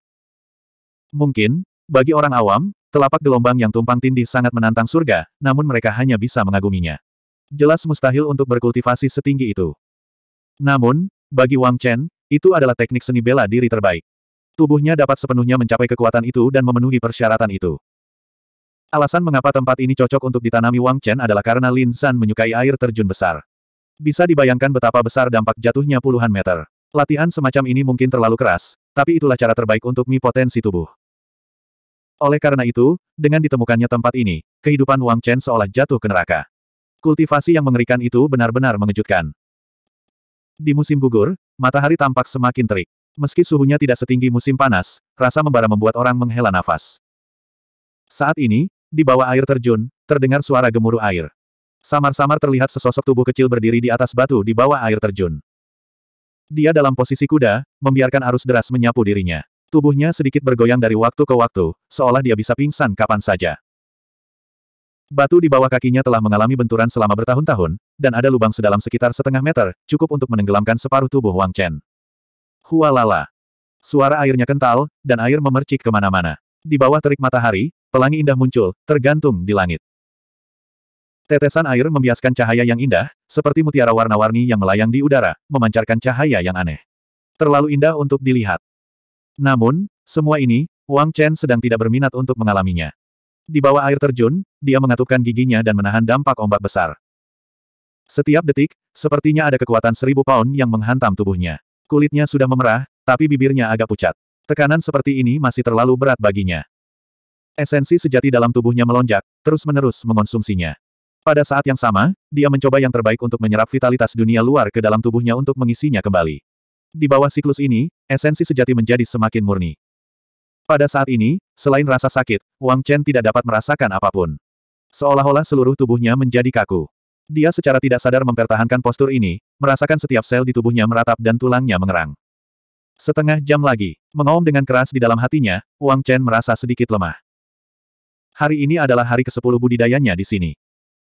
Mungkin, bagi orang awam, telapak gelombang yang tumpang tindih sangat menantang surga, namun mereka hanya bisa mengaguminya. Jelas mustahil untuk berkultivasi setinggi itu. Namun, bagi Wang Chen, itu adalah teknik seni bela diri terbaik. Tubuhnya dapat sepenuhnya mencapai kekuatan itu dan memenuhi persyaratan itu. Alasan mengapa tempat ini cocok untuk ditanami Wang Chen adalah karena Lin San menyukai air terjun besar. Bisa dibayangkan betapa besar dampak jatuhnya puluhan meter. Latihan semacam ini mungkin terlalu keras, tapi itulah cara terbaik untuk mi potensi tubuh. Oleh karena itu, dengan ditemukannya tempat ini, kehidupan Wang Chen seolah jatuh ke neraka. Kultivasi yang mengerikan itu benar-benar mengejutkan. Di musim gugur, matahari tampak semakin terik. Meski suhunya tidak setinggi musim panas, rasa membara membuat orang menghela nafas. Saat ini, di bawah air terjun, terdengar suara gemuruh air. Samar-samar terlihat sesosok tubuh kecil berdiri di atas batu di bawah air terjun. Dia dalam posisi kuda, membiarkan arus deras menyapu dirinya. Tubuhnya sedikit bergoyang dari waktu ke waktu, seolah dia bisa pingsan kapan saja. Batu di bawah kakinya telah mengalami benturan selama bertahun-tahun, dan ada lubang sedalam sekitar setengah meter, cukup untuk menenggelamkan separuh tubuh Wang Chen. Hualala. Suara airnya kental, dan air memercik kemana-mana. Di bawah terik matahari, pelangi indah muncul, tergantung di langit. Tetesan air membiaskan cahaya yang indah, seperti mutiara warna-warni yang melayang di udara, memancarkan cahaya yang aneh. Terlalu indah untuk dilihat. Namun, semua ini, Wang Chen sedang tidak berminat untuk mengalaminya. Di bawah air terjun, dia mengatupkan giginya dan menahan dampak ombak besar. Setiap detik, sepertinya ada kekuatan seribu pound yang menghantam tubuhnya. Kulitnya sudah memerah, tapi bibirnya agak pucat. Tekanan seperti ini masih terlalu berat baginya. Esensi sejati dalam tubuhnya melonjak, terus-menerus mengonsumsinya. Pada saat yang sama, dia mencoba yang terbaik untuk menyerap vitalitas dunia luar ke dalam tubuhnya untuk mengisinya kembali. Di bawah siklus ini, esensi sejati menjadi semakin murni. Pada saat ini, selain rasa sakit, Wang Chen tidak dapat merasakan apapun. Seolah-olah seluruh tubuhnya menjadi kaku. Dia secara tidak sadar mempertahankan postur ini, merasakan setiap sel di tubuhnya meratap dan tulangnya mengerang. Setengah jam lagi, mengaum dengan keras di dalam hatinya, Wang Chen merasa sedikit lemah. Hari ini adalah hari ke-10 budidayanya di sini.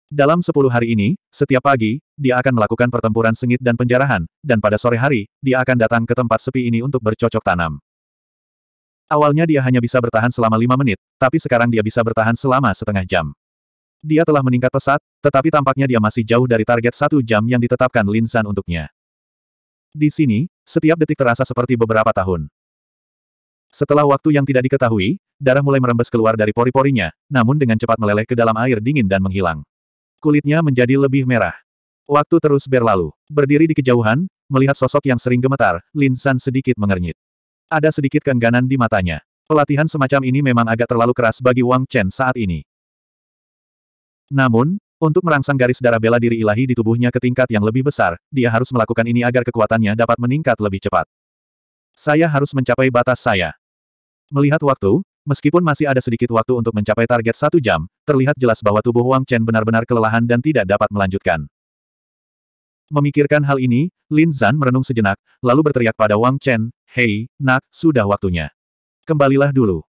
Dalam 10 hari ini, setiap pagi, dia akan melakukan pertempuran sengit dan penjarahan, dan pada sore hari, dia akan datang ke tempat sepi ini untuk bercocok tanam. Awalnya dia hanya bisa bertahan selama 5 menit, tapi sekarang dia bisa bertahan selama setengah jam. Dia telah meningkat pesat, tetapi tampaknya dia masih jauh dari target satu jam yang ditetapkan Linsan untuknya. Di sini, setiap detik terasa seperti beberapa tahun. Setelah waktu yang tidak diketahui, darah mulai merembes keluar dari pori-porinya, namun dengan cepat meleleh ke dalam air dingin dan menghilang. Kulitnya menjadi lebih merah. Waktu terus berlalu. Berdiri di kejauhan, melihat sosok yang sering gemetar, Lin San sedikit mengernyit. Ada sedikit keengganan di matanya. Pelatihan semacam ini memang agak terlalu keras bagi Wang Chen saat ini. Namun, untuk merangsang garis darah bela diri ilahi di tubuhnya ke tingkat yang lebih besar, dia harus melakukan ini agar kekuatannya dapat meningkat lebih cepat. Saya harus mencapai batas saya. Melihat waktu, meskipun masih ada sedikit waktu untuk mencapai target satu jam, terlihat jelas bahwa tubuh Wang Chen benar-benar kelelahan dan tidak dapat melanjutkan. Memikirkan hal ini, Lin Zan merenung sejenak, lalu berteriak pada Wang Chen, Hei, nak, sudah waktunya. Kembalilah dulu.